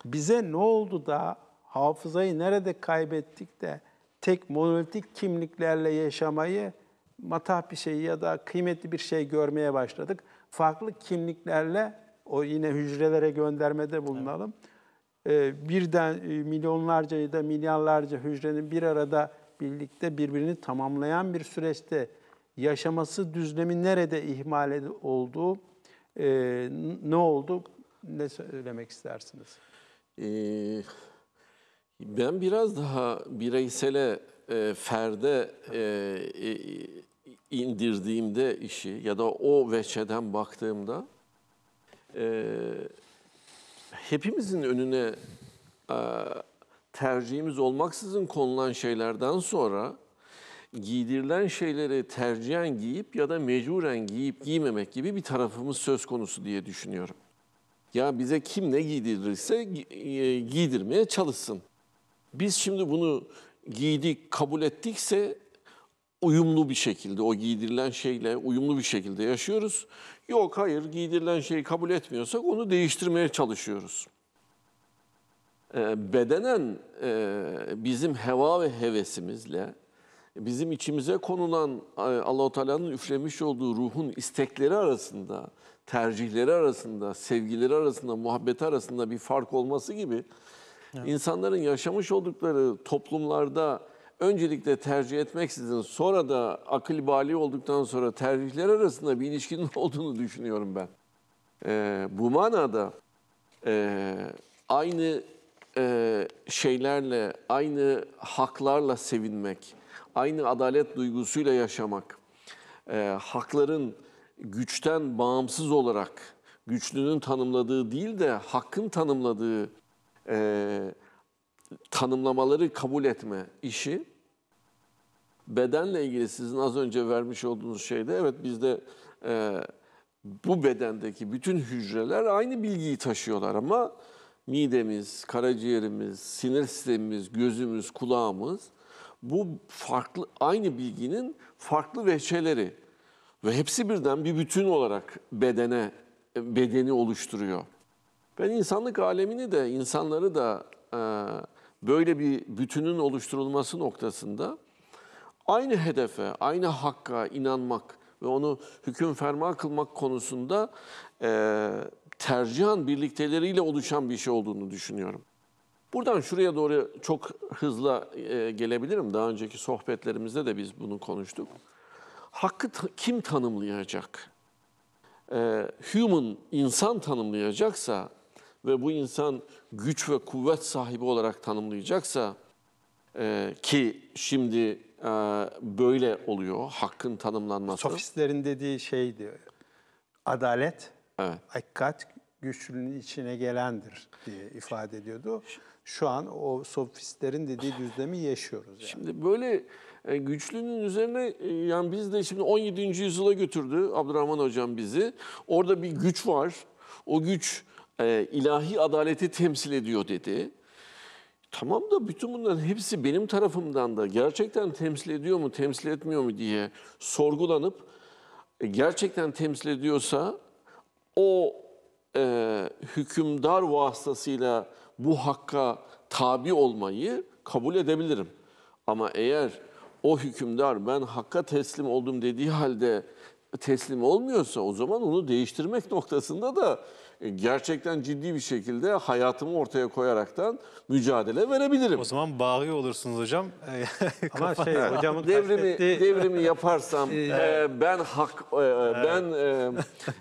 bize ne oldu da hafızayı nerede kaybettik de tek monolitik kimliklerle yaşamayı matah bir şey ya da kıymetli bir şey görmeye başladık farklı kimliklerle o yine hücrelere göndermede bulunalım. Evet. Birden e, milyonlarca ya da milyarlarca hücrenin bir arada birlikte birbirini tamamlayan bir süreçte yaşaması düzlemi nerede ihmal olduğu ee, ne oldu ne söylemek istersiniz? Ee, ben biraz daha bireysele, e, ferde e, e, indirdiğimde işi ya da o veçeden baktığımda e, hepimizin önüne e, tercihimiz olmaksızın konulan şeylerden sonra giydirilen şeyleri tercihen giyip ya da mecburen giyip giymemek gibi bir tarafımız söz konusu diye düşünüyorum. Ya bize kim ne giydirirse e, giydirmeye çalışsın. Biz şimdi bunu giydik, kabul ettikse uyumlu bir şekilde o giydirilen şeyle uyumlu bir şekilde yaşıyoruz. Yok hayır giydirilen şeyi kabul etmiyorsak onu değiştirmeye çalışıyoruz. E, bedenen e, bizim heva ve hevesimizle bizim içimize konulan e, Allahu Teala'nın üflemiş olduğu ruhun istekleri arasında, tercihleri arasında, sevgileri arasında, muhabbeti arasında bir fark olması gibi evet. insanların yaşamış oldukları toplumlarda öncelikle tercih etmeksizin sonra da akıl bali olduktan sonra tercihler arasında bir ilişkinin olduğunu düşünüyorum ben. E, bu manada e, aynı e, şeylerle, aynı haklarla sevinmek, aynı adalet duygusuyla yaşamak, e, hakların güçten bağımsız olarak güçlünün tanımladığı değil de hakkın tanımladığı e, tanımlamaları kabul etme işi bedenle ilgili sizin az önce vermiş olduğunuz şeyde evet bizde e, bu bedendeki bütün hücreler aynı bilgiyi taşıyorlar ama midemiz, karaciğerimiz, sinir sistemimiz, gözümüz, kulağımız bu farklı aynı bilginin farklı veçeleri ve hepsi birden bir bütün olarak bedene e, bedeni oluşturuyor. Ben insanlık alemini de insanları da e, böyle bir bütünün oluşturulması noktasında aynı hedefe, aynı hakka inanmak ve onu hüküm ferma kılmak konusunda e, tercihan birlikteleriyle oluşan bir şey olduğunu düşünüyorum. Buradan şuraya doğru çok hızla e, gelebilirim. Daha önceki sohbetlerimizde de biz bunu konuştuk. Hakkı ta kim tanımlayacak? E, human, insan tanımlayacaksa ve bu insan güç ve kuvvet sahibi olarak tanımlayacaksa e, ki şimdi e, böyle oluyor hakkın tanımlanması. Sofistlerin dediği şeydi adalet, evet. hakikat güçlünün içine gelendir diye ifade ediyordu. Şu an o sofistlerin dediği düzlemi yaşıyoruz. Yani. Şimdi böyle e, güçlünün üzerine e, yani biz de şimdi 17. yüzyıla götürdü Abdurrahman hocam bizi. Orada bir güç var. O güç e, ilahi adaleti temsil ediyor dedi. Tamam da bütün bunların hepsi benim tarafımdan da gerçekten temsil ediyor mu, temsil etmiyor mu diye sorgulanıp e, gerçekten temsil ediyorsa o e, hükümdar vasıtasıyla bu hakka tabi olmayı kabul edebilirim. Ama eğer o hükümdar ben hakka teslim oldum dediği halde teslim olmuyorsa o zaman onu değiştirmek noktasında da e, gerçekten ciddi bir şekilde hayatımı ortaya koyaraktan mücadele verebilirim. O zaman bağlı olursunuz hocam. Ama şey hocamın devrimi kastettiği... devrimi yaparsam ee, e, ben hak e, e, ben e,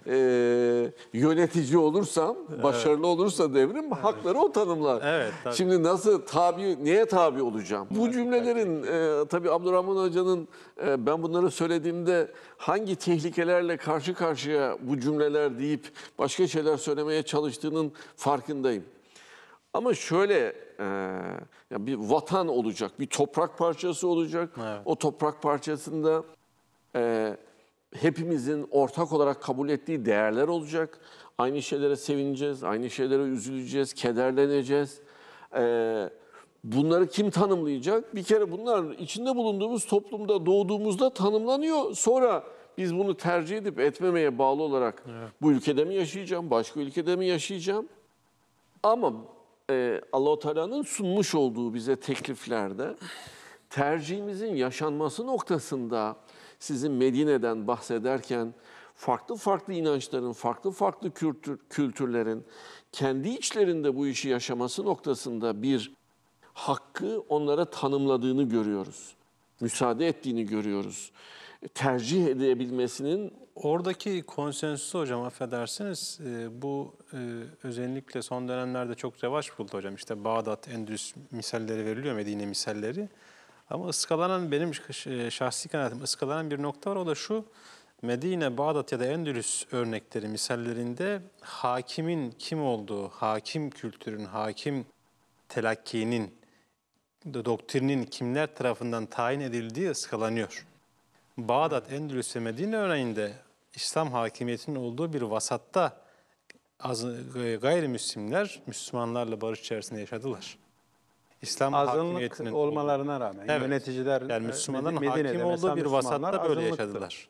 e, yönetici olursam, başarılı olursa devrim evet. hakları o tanımlar. Evet. Tabii. Şimdi nasıl tabi neye tabi olacağım? Bu evet, cümlelerin tabii. e, tabii Abdurrahman Hoca'nın e, ben bunları söylediğimde hangi tehlikelerle karşı karşıya bu cümleler deyip başka şeyler söylemeye çalıştığının farkındayım. Ama şöyle e, ya bir vatan olacak, bir toprak parçası olacak. Evet. O toprak parçasında e, hepimizin ortak olarak kabul ettiği değerler olacak. Aynı şeylere sevineceğiz, aynı şeylere üzüleceğiz, kederleneceğiz. E, bunları kim tanımlayacak? Bir kere bunlar içinde bulunduğumuz toplumda doğduğumuzda tanımlanıyor. Sonra biz bunu tercih edip etmemeye bağlı olarak evet. bu ülkede mi yaşayacağım, başka ülkede mi yaşayacağım? Ama e, Allah-u Teala'nın sunmuş olduğu bize tekliflerde tercihimizin yaşanması noktasında sizin Medine'den bahsederken farklı farklı inançların, farklı farklı kültür, kültürlerin kendi içlerinde bu işi yaşaması noktasında bir hakkı onlara tanımladığını görüyoruz. Müsaade ettiğini görüyoruz tercih edebilmesinin Oradaki konsensüsü hocam affedersiniz e, bu e, özellikle son dönemlerde çok revaç buldu hocam. İşte Bağdat, Endülüs misalleri veriliyor, Medine misalleri. Ama ıskalanan benim şahsi kanaatim ıskalanan bir nokta var. O da şu Medine, Bağdat ya da Endülüs örnekleri misallerinde hakimin kim olduğu, hakim kültürün, hakim telakkinin, doktrinin kimler tarafından tayin edildiği ıskalanıyor. Bağdat, Endülüs ve Medine örneğinde İslam hakimiyetinin olduğu bir vasatta az, e, gayrimüslimler Müslümanlarla barış içerisinde yaşadılar. İslam azınlık olmalarına rağmen evet. yöneticiler yani e, Müslümanların Medine'de, hakim olduğu bir vasatta böyle yaşadılar.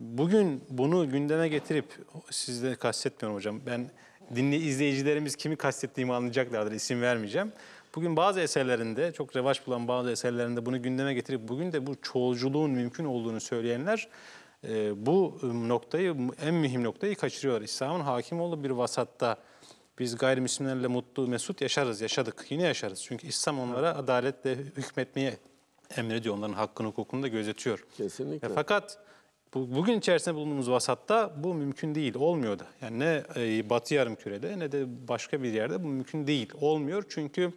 Bugün bunu gündeme getirip sizde kastetmiyorum hocam. Ben dinli izleyicilerimiz kimi kastettiğimi anlayacaklardır. İsim vermeyeceğim. Bugün bazı eserlerinde, çok revaç bulan bazı eserlerinde bunu gündeme getirip bugün de bu çoğulculuğun mümkün olduğunu söyleyenler e, bu noktayı, en mühim noktayı kaçırıyorlar. İslam'ın hakim olduğu bir vasatta biz gayrimüslimlerle mutlu, mesut yaşarız, yaşadık, yine yaşarız. Çünkü İslam onlara adaletle hükmetmeye emrediyor, onların hakkını, hukukunu da gözetiyor. Kesinlikle. E, fakat bu, bugün içerisinde bulunduğumuz vasatta bu mümkün değil, olmuyor da. Yani ne e, Batı Yarımküre'de ne de başka bir yerde bu mümkün değil, olmuyor. Çünkü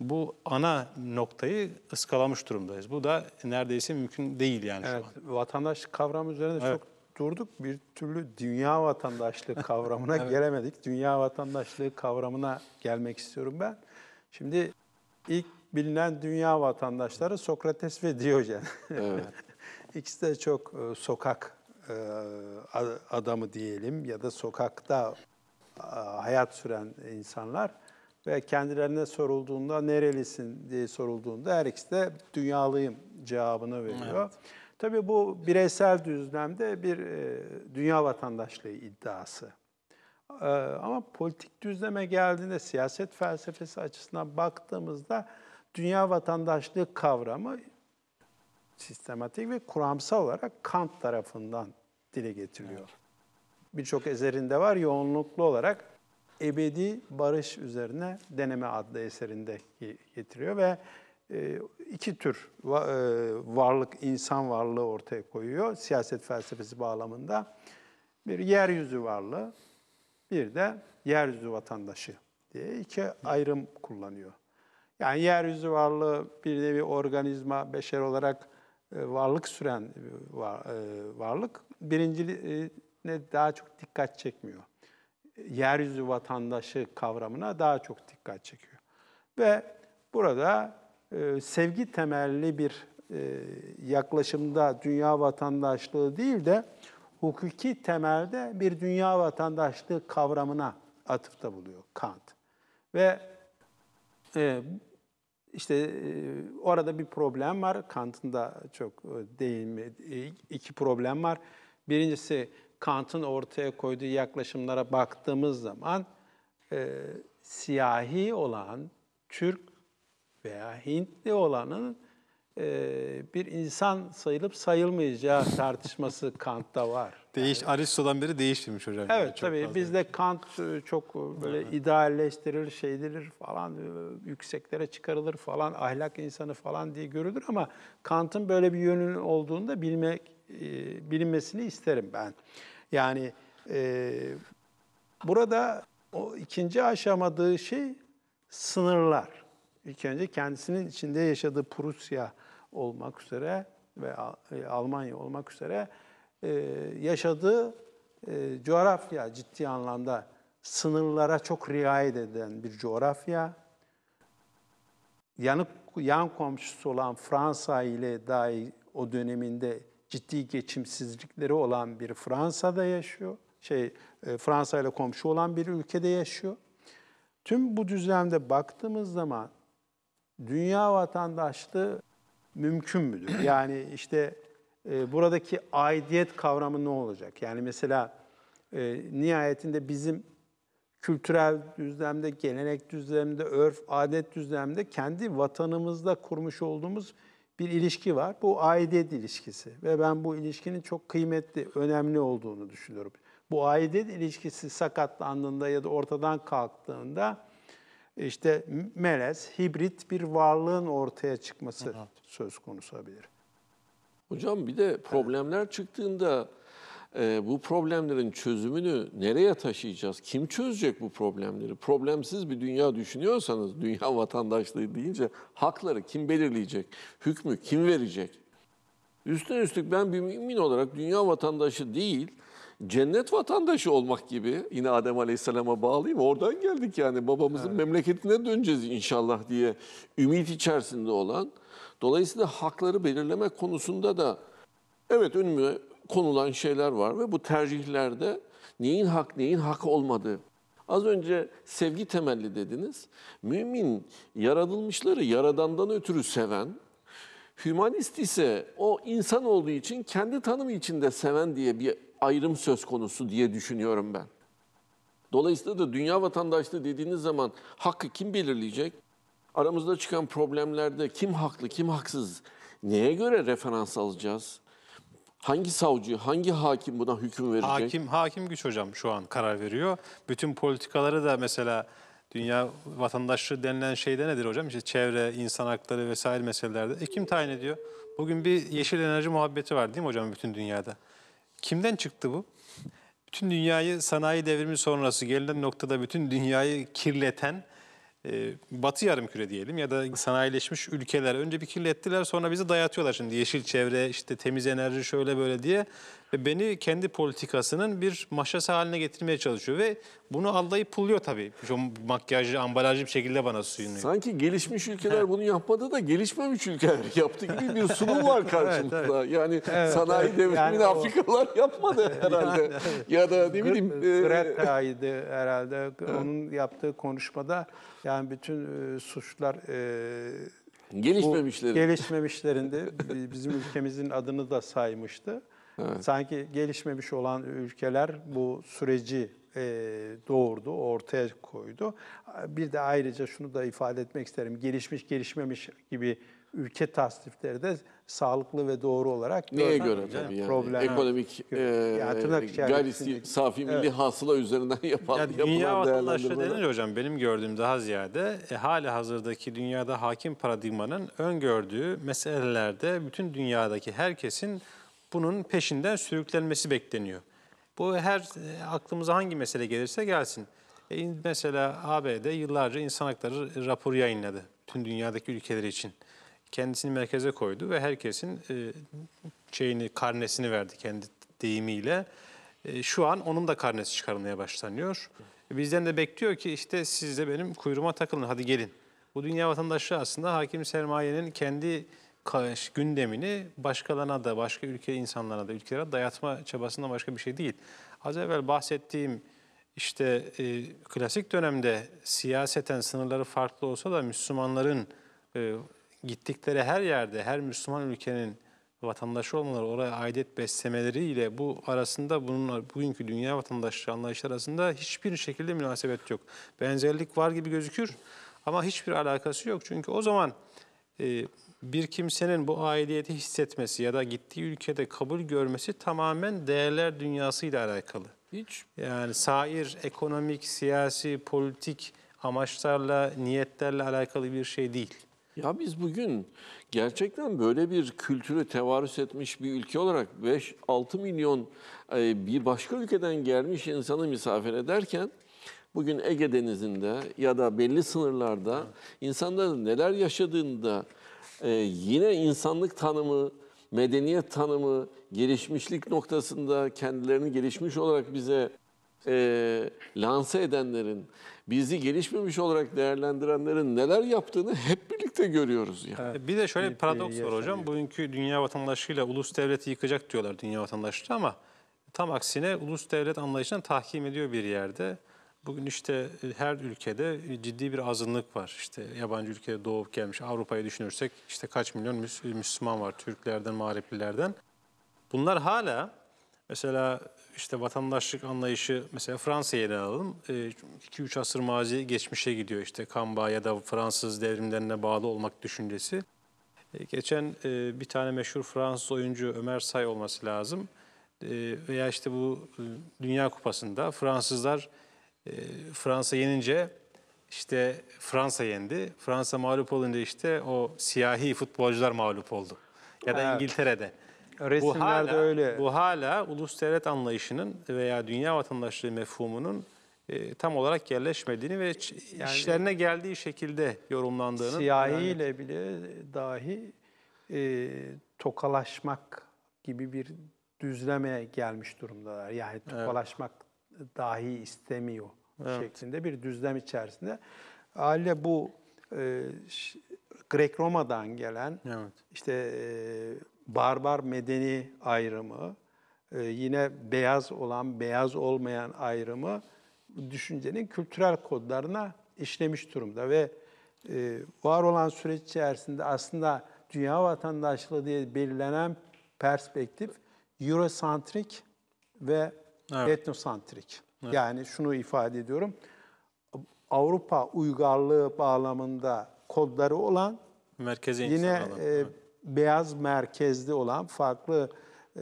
bu ana noktayı ıskalamış durumdayız. Bu da neredeyse mümkün değil yani evet, şu an. Vatandaş kavramı üzerinde evet. çok durduk. Bir türlü dünya vatandaşlığı kavramına evet. gelemedik. Dünya vatandaşlığı kavramına gelmek istiyorum ben. Şimdi ilk bilinen dünya vatandaşları Sokrates ve Diyojen. Evet. İkisi de çok e, sokak e, adamı diyelim ya da sokakta hayat süren insanlar. Ve kendilerine sorulduğunda nerelisin diye sorulduğunda her ikisi de dünyalıyım cevabını veriyor. Evet. Tabii bu bireysel düzlemde bir e, dünya vatandaşlığı iddiası. E, ama politik düzleme geldiğinde siyaset felsefesi açısından baktığımızda dünya vatandaşlığı kavramı sistematik ve kuramsal olarak Kant tarafından dile getiriliyor. Evet. Birçok ezerinde var yoğunluklu olarak Ebedi Barış Üzerine Deneme adlı eserinde getiriyor ve e, iki tür e, varlık, insan varlığı ortaya koyuyor siyaset felsefesi bağlamında. Bir yeryüzü varlığı, bir de yeryüzü vatandaşı diye iki ayrım kullanıyor. Yani yeryüzü varlığı bir nevi organizma, beşer olarak e, varlık süren varlık birincine daha çok dikkat çekmiyor yeryüzü vatandaşı kavramına daha çok dikkat çekiyor. Ve burada e, sevgi temelli bir e, yaklaşımda dünya vatandaşlığı değil de hukuki temelde bir dünya vatandaşlığı kavramına atıfta buluyor Kant. Ve e, işte e, orada bir problem var. Kant'ın da çok e, değil mi? iki problem var. Birincisi Kant'ın ortaya koyduğu yaklaşımlara baktığımız zaman e, siyahi olan Türk veya Hintli olanın e, bir insan sayılıp sayılmayacağı tartışması Kant'ta var. Değiş yani, Aristo'dan beri değiştirmiş hocam. Evet çok tabii bizde Kant e, çok böyle evet. idealleştirilir, şeydilir falan, e, yükseklere çıkarılır falan, ahlak insanı falan diye görülür ama Kant'ın böyle bir yönün olduğunu da bilmek e, bilinmesini isterim ben. Yani e, burada o ikinci aşamadığı şey sınırlar. İlk önce kendisinin içinde yaşadığı Prusya olmak üzere ve e, Almanya olmak üzere e, yaşadığı e, coğrafya ciddi anlamda sınırlara çok riayet eden bir coğrafya. Yanık yan komşusu olan Fransa ile dahi o döneminde ciddi geçimsizlikleri olan bir Fransa'da yaşıyor. Şey e, Fransa ile komşu olan bir ülkede yaşıyor. Tüm bu düzlemde baktığımız zaman dünya vatandaşlığı mümkün müdür? Yani işte e, buradaki aidiyet kavramı ne olacak? Yani mesela e, nihayetinde bizim kültürel düzlemde, gelenek düzlemde, örf, adet düzlemde kendi vatanımızda kurmuş olduğumuz bir ilişki var. Bu aidet ilişkisi ve ben bu ilişkinin çok kıymetli, önemli olduğunu düşünüyorum. Bu aidet ilişkisi sakatlandığında ya da ortadan kalktığında işte melez, hibrit bir varlığın ortaya çıkması söz konusu olabilir. Hocam bir de problemler çıktığında e, bu problemlerin çözümünü nereye taşıyacağız? Kim çözecek bu problemleri? Problemsiz bir dünya düşünüyorsanız, dünya vatandaşlığı deyince hakları kim belirleyecek? Hükmü kim verecek? Üstüne üstlük ben bir mümin olarak dünya vatandaşı değil, cennet vatandaşı olmak gibi yine Adem Aleyhisselam'a bağlayayım. Oradan geldik yani babamızın evet. memleketine döneceğiz inşallah diye ümit içerisinde olan. Dolayısıyla hakları belirleme konusunda da evet önümü konulan şeyler var ve bu tercihlerde neyin hak neyin hak olmadığı. Az önce sevgi temelli dediniz. Mümin yaratılmışları yaradandan ötürü seven, hümanist ise o insan olduğu için kendi tanımı içinde seven diye bir ayrım söz konusu diye düşünüyorum ben. Dolayısıyla da dünya vatandaşlığı dediğiniz zaman hakkı kim belirleyecek? Aramızda çıkan problemlerde kim haklı, kim haksız, neye göre referans alacağız? Hangi savcı, hangi hakim buna hüküm verecek? Hakim, hakim güç hocam şu an karar veriyor. Bütün politikaları da mesela dünya vatandaşlığı denilen şeyde nedir hocam? İşte çevre, insan hakları vesaire meselelerde. E kim tayin ediyor? Bugün bir yeşil enerji muhabbeti var değil mi hocam bütün dünyada? Kimden çıktı bu? Bütün dünyayı sanayi devrimi sonrası gelinen noktada bütün dünyayı kirleten e, batı yarımküre diyelim ya da sanayileşmiş ülkeler önce bir kirlettiler sonra bizi dayatıyorlar şimdi yeşil çevre işte temiz enerji şöyle böyle diye beni kendi politikasının bir maşası haline getirmeye çalışıyor ve bunu aldayıp pulluyor tabii. Şu makyajlı, ambalajlı bir şekilde bana suyunu. Sanki gelişmiş ülkeler bunu yapmadı da gelişmemiş ülkeler yaptı gibi bir sunum var karşımızda. evet, evet. Yani evet, sanayi evet. devrimini yani Afrikalar o... yapmadı herhalde. yani, ya da ne bileyim. Greta'ydı e... herhalde. Onun yaptığı konuşmada yani bütün e, suçlar e, Gelişmemişlerin. Gelişmemişlerinde bizim ülkemizin adını da saymıştı. Evet. Sanki gelişmemiş olan ülkeler bu süreci e, doğurdu, ortaya koydu. Bir de ayrıca şunu da ifade etmek isterim. Gelişmiş gelişmemiş gibi ülke tasnifleri de sağlıklı ve doğru olarak neye göre tabii yani problem ekonomik e, gayri safi milli evet. hasıla üzerinden yapan yani dünya vatandaşlığı denir hocam benim gördüğüm daha ziyade e, hali hazırdaki dünyada hakim paradigmanın öngördüğü meselelerde bütün dünyadaki herkesin bunun peşinden sürüklenmesi bekleniyor. Bu her e, aklımıza hangi mesele gelirse gelsin. E, mesela ABD yıllarca insan hakları e, raporu yayınladı tüm dünyadaki ülkeler için. Kendisini merkeze koydu ve herkesin e, şeyini karnesini verdi kendi deyimiyle. şu an onun da karnesi çıkarılmaya başlanıyor. Bizden de bekliyor ki işte siz de benim kuyruğuma takılın hadi gelin. Bu dünya vatandaşı aslında hakim sermayenin kendi gündemini başkalarına da, başka ülke insanlarına da, ülkelere dayatma çabasından başka bir şey değil. Az evvel bahsettiğim işte e, klasik dönemde siyaseten sınırları farklı olsa da Müslümanların e, gittikleri her yerde, her Müslüman ülkenin vatandaşı olmaları, oraya aidet beslemeleriyle bu arasında bunun bugünkü dünya vatandaşlığı anlayışı arasında hiçbir şekilde münasebet yok. Benzerlik var gibi gözükür ama hiçbir alakası yok. Çünkü o zaman e, bir kimsenin bu aidiyeti hissetmesi ya da gittiği ülkede kabul görmesi tamamen değerler dünyasıyla alakalı. Hiç. Yani sair ekonomik, siyasi, politik amaçlarla, niyetlerle alakalı bir şey değil. Ya biz bugün gerçekten böyle bir kültürü tevarüs etmiş bir ülke olarak 5-6 milyon e, bir başka ülkeden gelmiş insanı misafir ederken bugün Ege Denizi'nde ya da belli sınırlarda insanların neler yaşadığını da e, yine insanlık tanımı, medeniyet tanımı gelişmişlik noktasında kendilerini gelişmiş olarak bize e, lanse edenlerin, bizi gelişmemiş olarak değerlendirenlerin neler yaptığını hep birlikte görüyoruz. Yani. Evet. Bir de şöyle bir paradoks var hocam. Bugünkü dünya vatandaşıyla ulus devleti yıkacak diyorlar dünya vatandaşlığı ama tam aksine ulus devlet anlayışını tahkim ediyor bir yerde. Bugün işte e, her ülkede e, ciddi bir azınlık var. İşte yabancı ülkede doğup gelmiş Avrupa'yı düşünürsek işte kaç milyon e, Müslüman var Türklerden, Mağriplilerden. Bunlar hala mesela işte vatandaşlık anlayışı mesela Fransa'ya ele alalım. 2-3 asır mazi geçmişe gidiyor işte Kamba ya da Fransız devrimlerine bağlı olmak düşüncesi. Geçen bir tane meşhur Fransız oyuncu Ömer Say olması lazım. Veya işte bu Dünya Kupası'nda Fransızlar ee, Fransa yenince işte Fransa yendi. Fransa mağlup olunca işte o siyahi futbolcular mağlup oldu. Ya da evet. İngiltere'de. Resimlerde bu hala, öyle. Bu hala ulus devlet anlayışının veya dünya vatandaşlığı mefhumunun e, tam olarak yerleşmediğini ve yani, işlerine geldiği şekilde yorumlandığını. Siyahi yani. bile dahi e, tokalaşmak gibi bir düzleme gelmiş durumdalar. Yani tokalaşmak evet dahi istemiyor evet. şeklinde bir düzlem içerisinde. Aile bu e, Grek-Roma'dan gelen evet. işte e, barbar medeni ayrımı, e, yine beyaz olan beyaz olmayan ayrımı düşüncenin kültürel kodlarına işlemiş durumda ve e, var olan süreç içerisinde aslında dünya vatandaşlığı diye belirlenen perspektif Eurosantrik ve Evet. Etnosantrik. Evet. Yani şunu ifade ediyorum. Avrupa uygarlığı bağlamında kodları olan merkezi yine e, beyaz merkezli olan farklı e,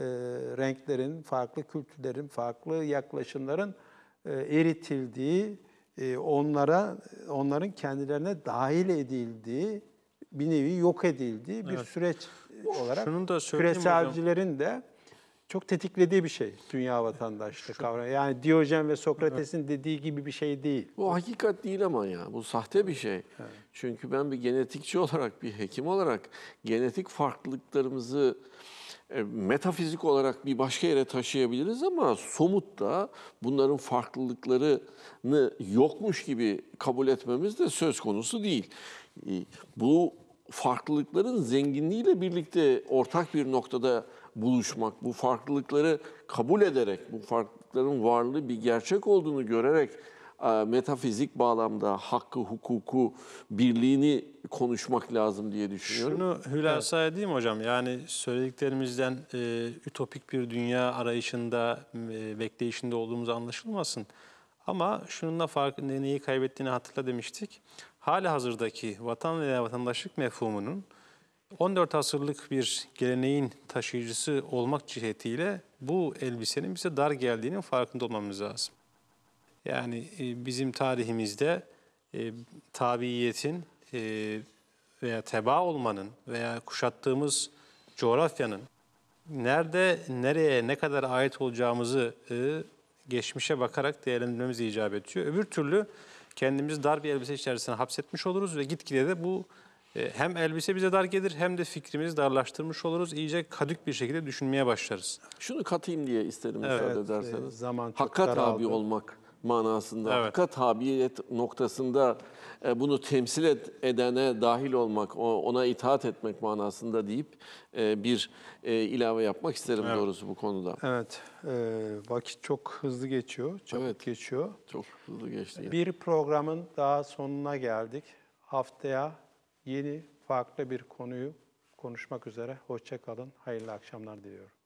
renklerin, farklı kültürlerin, farklı yaklaşımların e, eritildiği, e, onlara onların kendilerine dahil edildiği bir nevi yok edildiği bir evet. süreç olarak Şunu da küreselcilerin hocam. de çok tetiklediği bir şey dünya vatandaşlığı kavramı. Yani Diyojen ve Sokrates'in dediği gibi bir şey değil. Bu hakikat değil ama ya. Bu sahte bir şey. Evet. Çünkü ben bir genetikçi olarak, bir hekim olarak genetik farklılıklarımızı e, metafizik olarak bir başka yere taşıyabiliriz ama somutta bunların farklılıklarını yokmuş gibi kabul etmemiz de söz konusu değil. E, bu farklılıkların zenginliğiyle birlikte ortak bir noktada buluşmak, bu farklılıkları kabul ederek, bu farklılıkların varlığı bir gerçek olduğunu görerek e, metafizik bağlamda hakkı, hukuku, birliğini konuşmak lazım diye düşünüyorum. Şunu hülasa evet. edeyim hocam. Yani söylediklerimizden e, ütopik bir dünya arayışında, e, bekleyişinde olduğumuz anlaşılmasın. Ama şununla fark, neyi kaybettiğini hatırla demiştik. Hali hazırdaki vatan veya vatandaşlık mefhumunun 14 asırlık bir geleneğin taşıyıcısı olmak cihetiyle bu elbisenin bize dar geldiğinin farkında olmamız lazım. Yani e, bizim tarihimizde e, tabiiyetin e, veya teba olmanın veya kuşattığımız coğrafyanın nerede, nereye, ne kadar ait olacağımızı geçmişe bakarak değerlendirmemiz icap ediyor. Öbür türlü kendimizi dar bir elbise içerisine hapsetmiş oluruz ve gitgide de bu e, hem elbise bize dar gelir hem de fikrimizi darlaştırmış oluruz. İyice kadük bir şekilde düşünmeye başlarız. Şunu katayım diye istedim evet, müsaade ederseniz. E, zaman Hakka tabi olmak manasında, evet. hakka tabiyet noktasında e, bunu temsil et, edene dahil olmak, ona itaat etmek manasında deyip e, bir e, ilave yapmak isterim evet. doğrusu bu konuda. Evet, e, vakit çok hızlı geçiyor, çabuk evet. geçiyor. Çok hızlı geçti. Bir programın daha sonuna geldik. Haftaya yeni farklı bir konuyu konuşmak üzere. hoşçakalın, Hayırlı akşamlar diliyorum.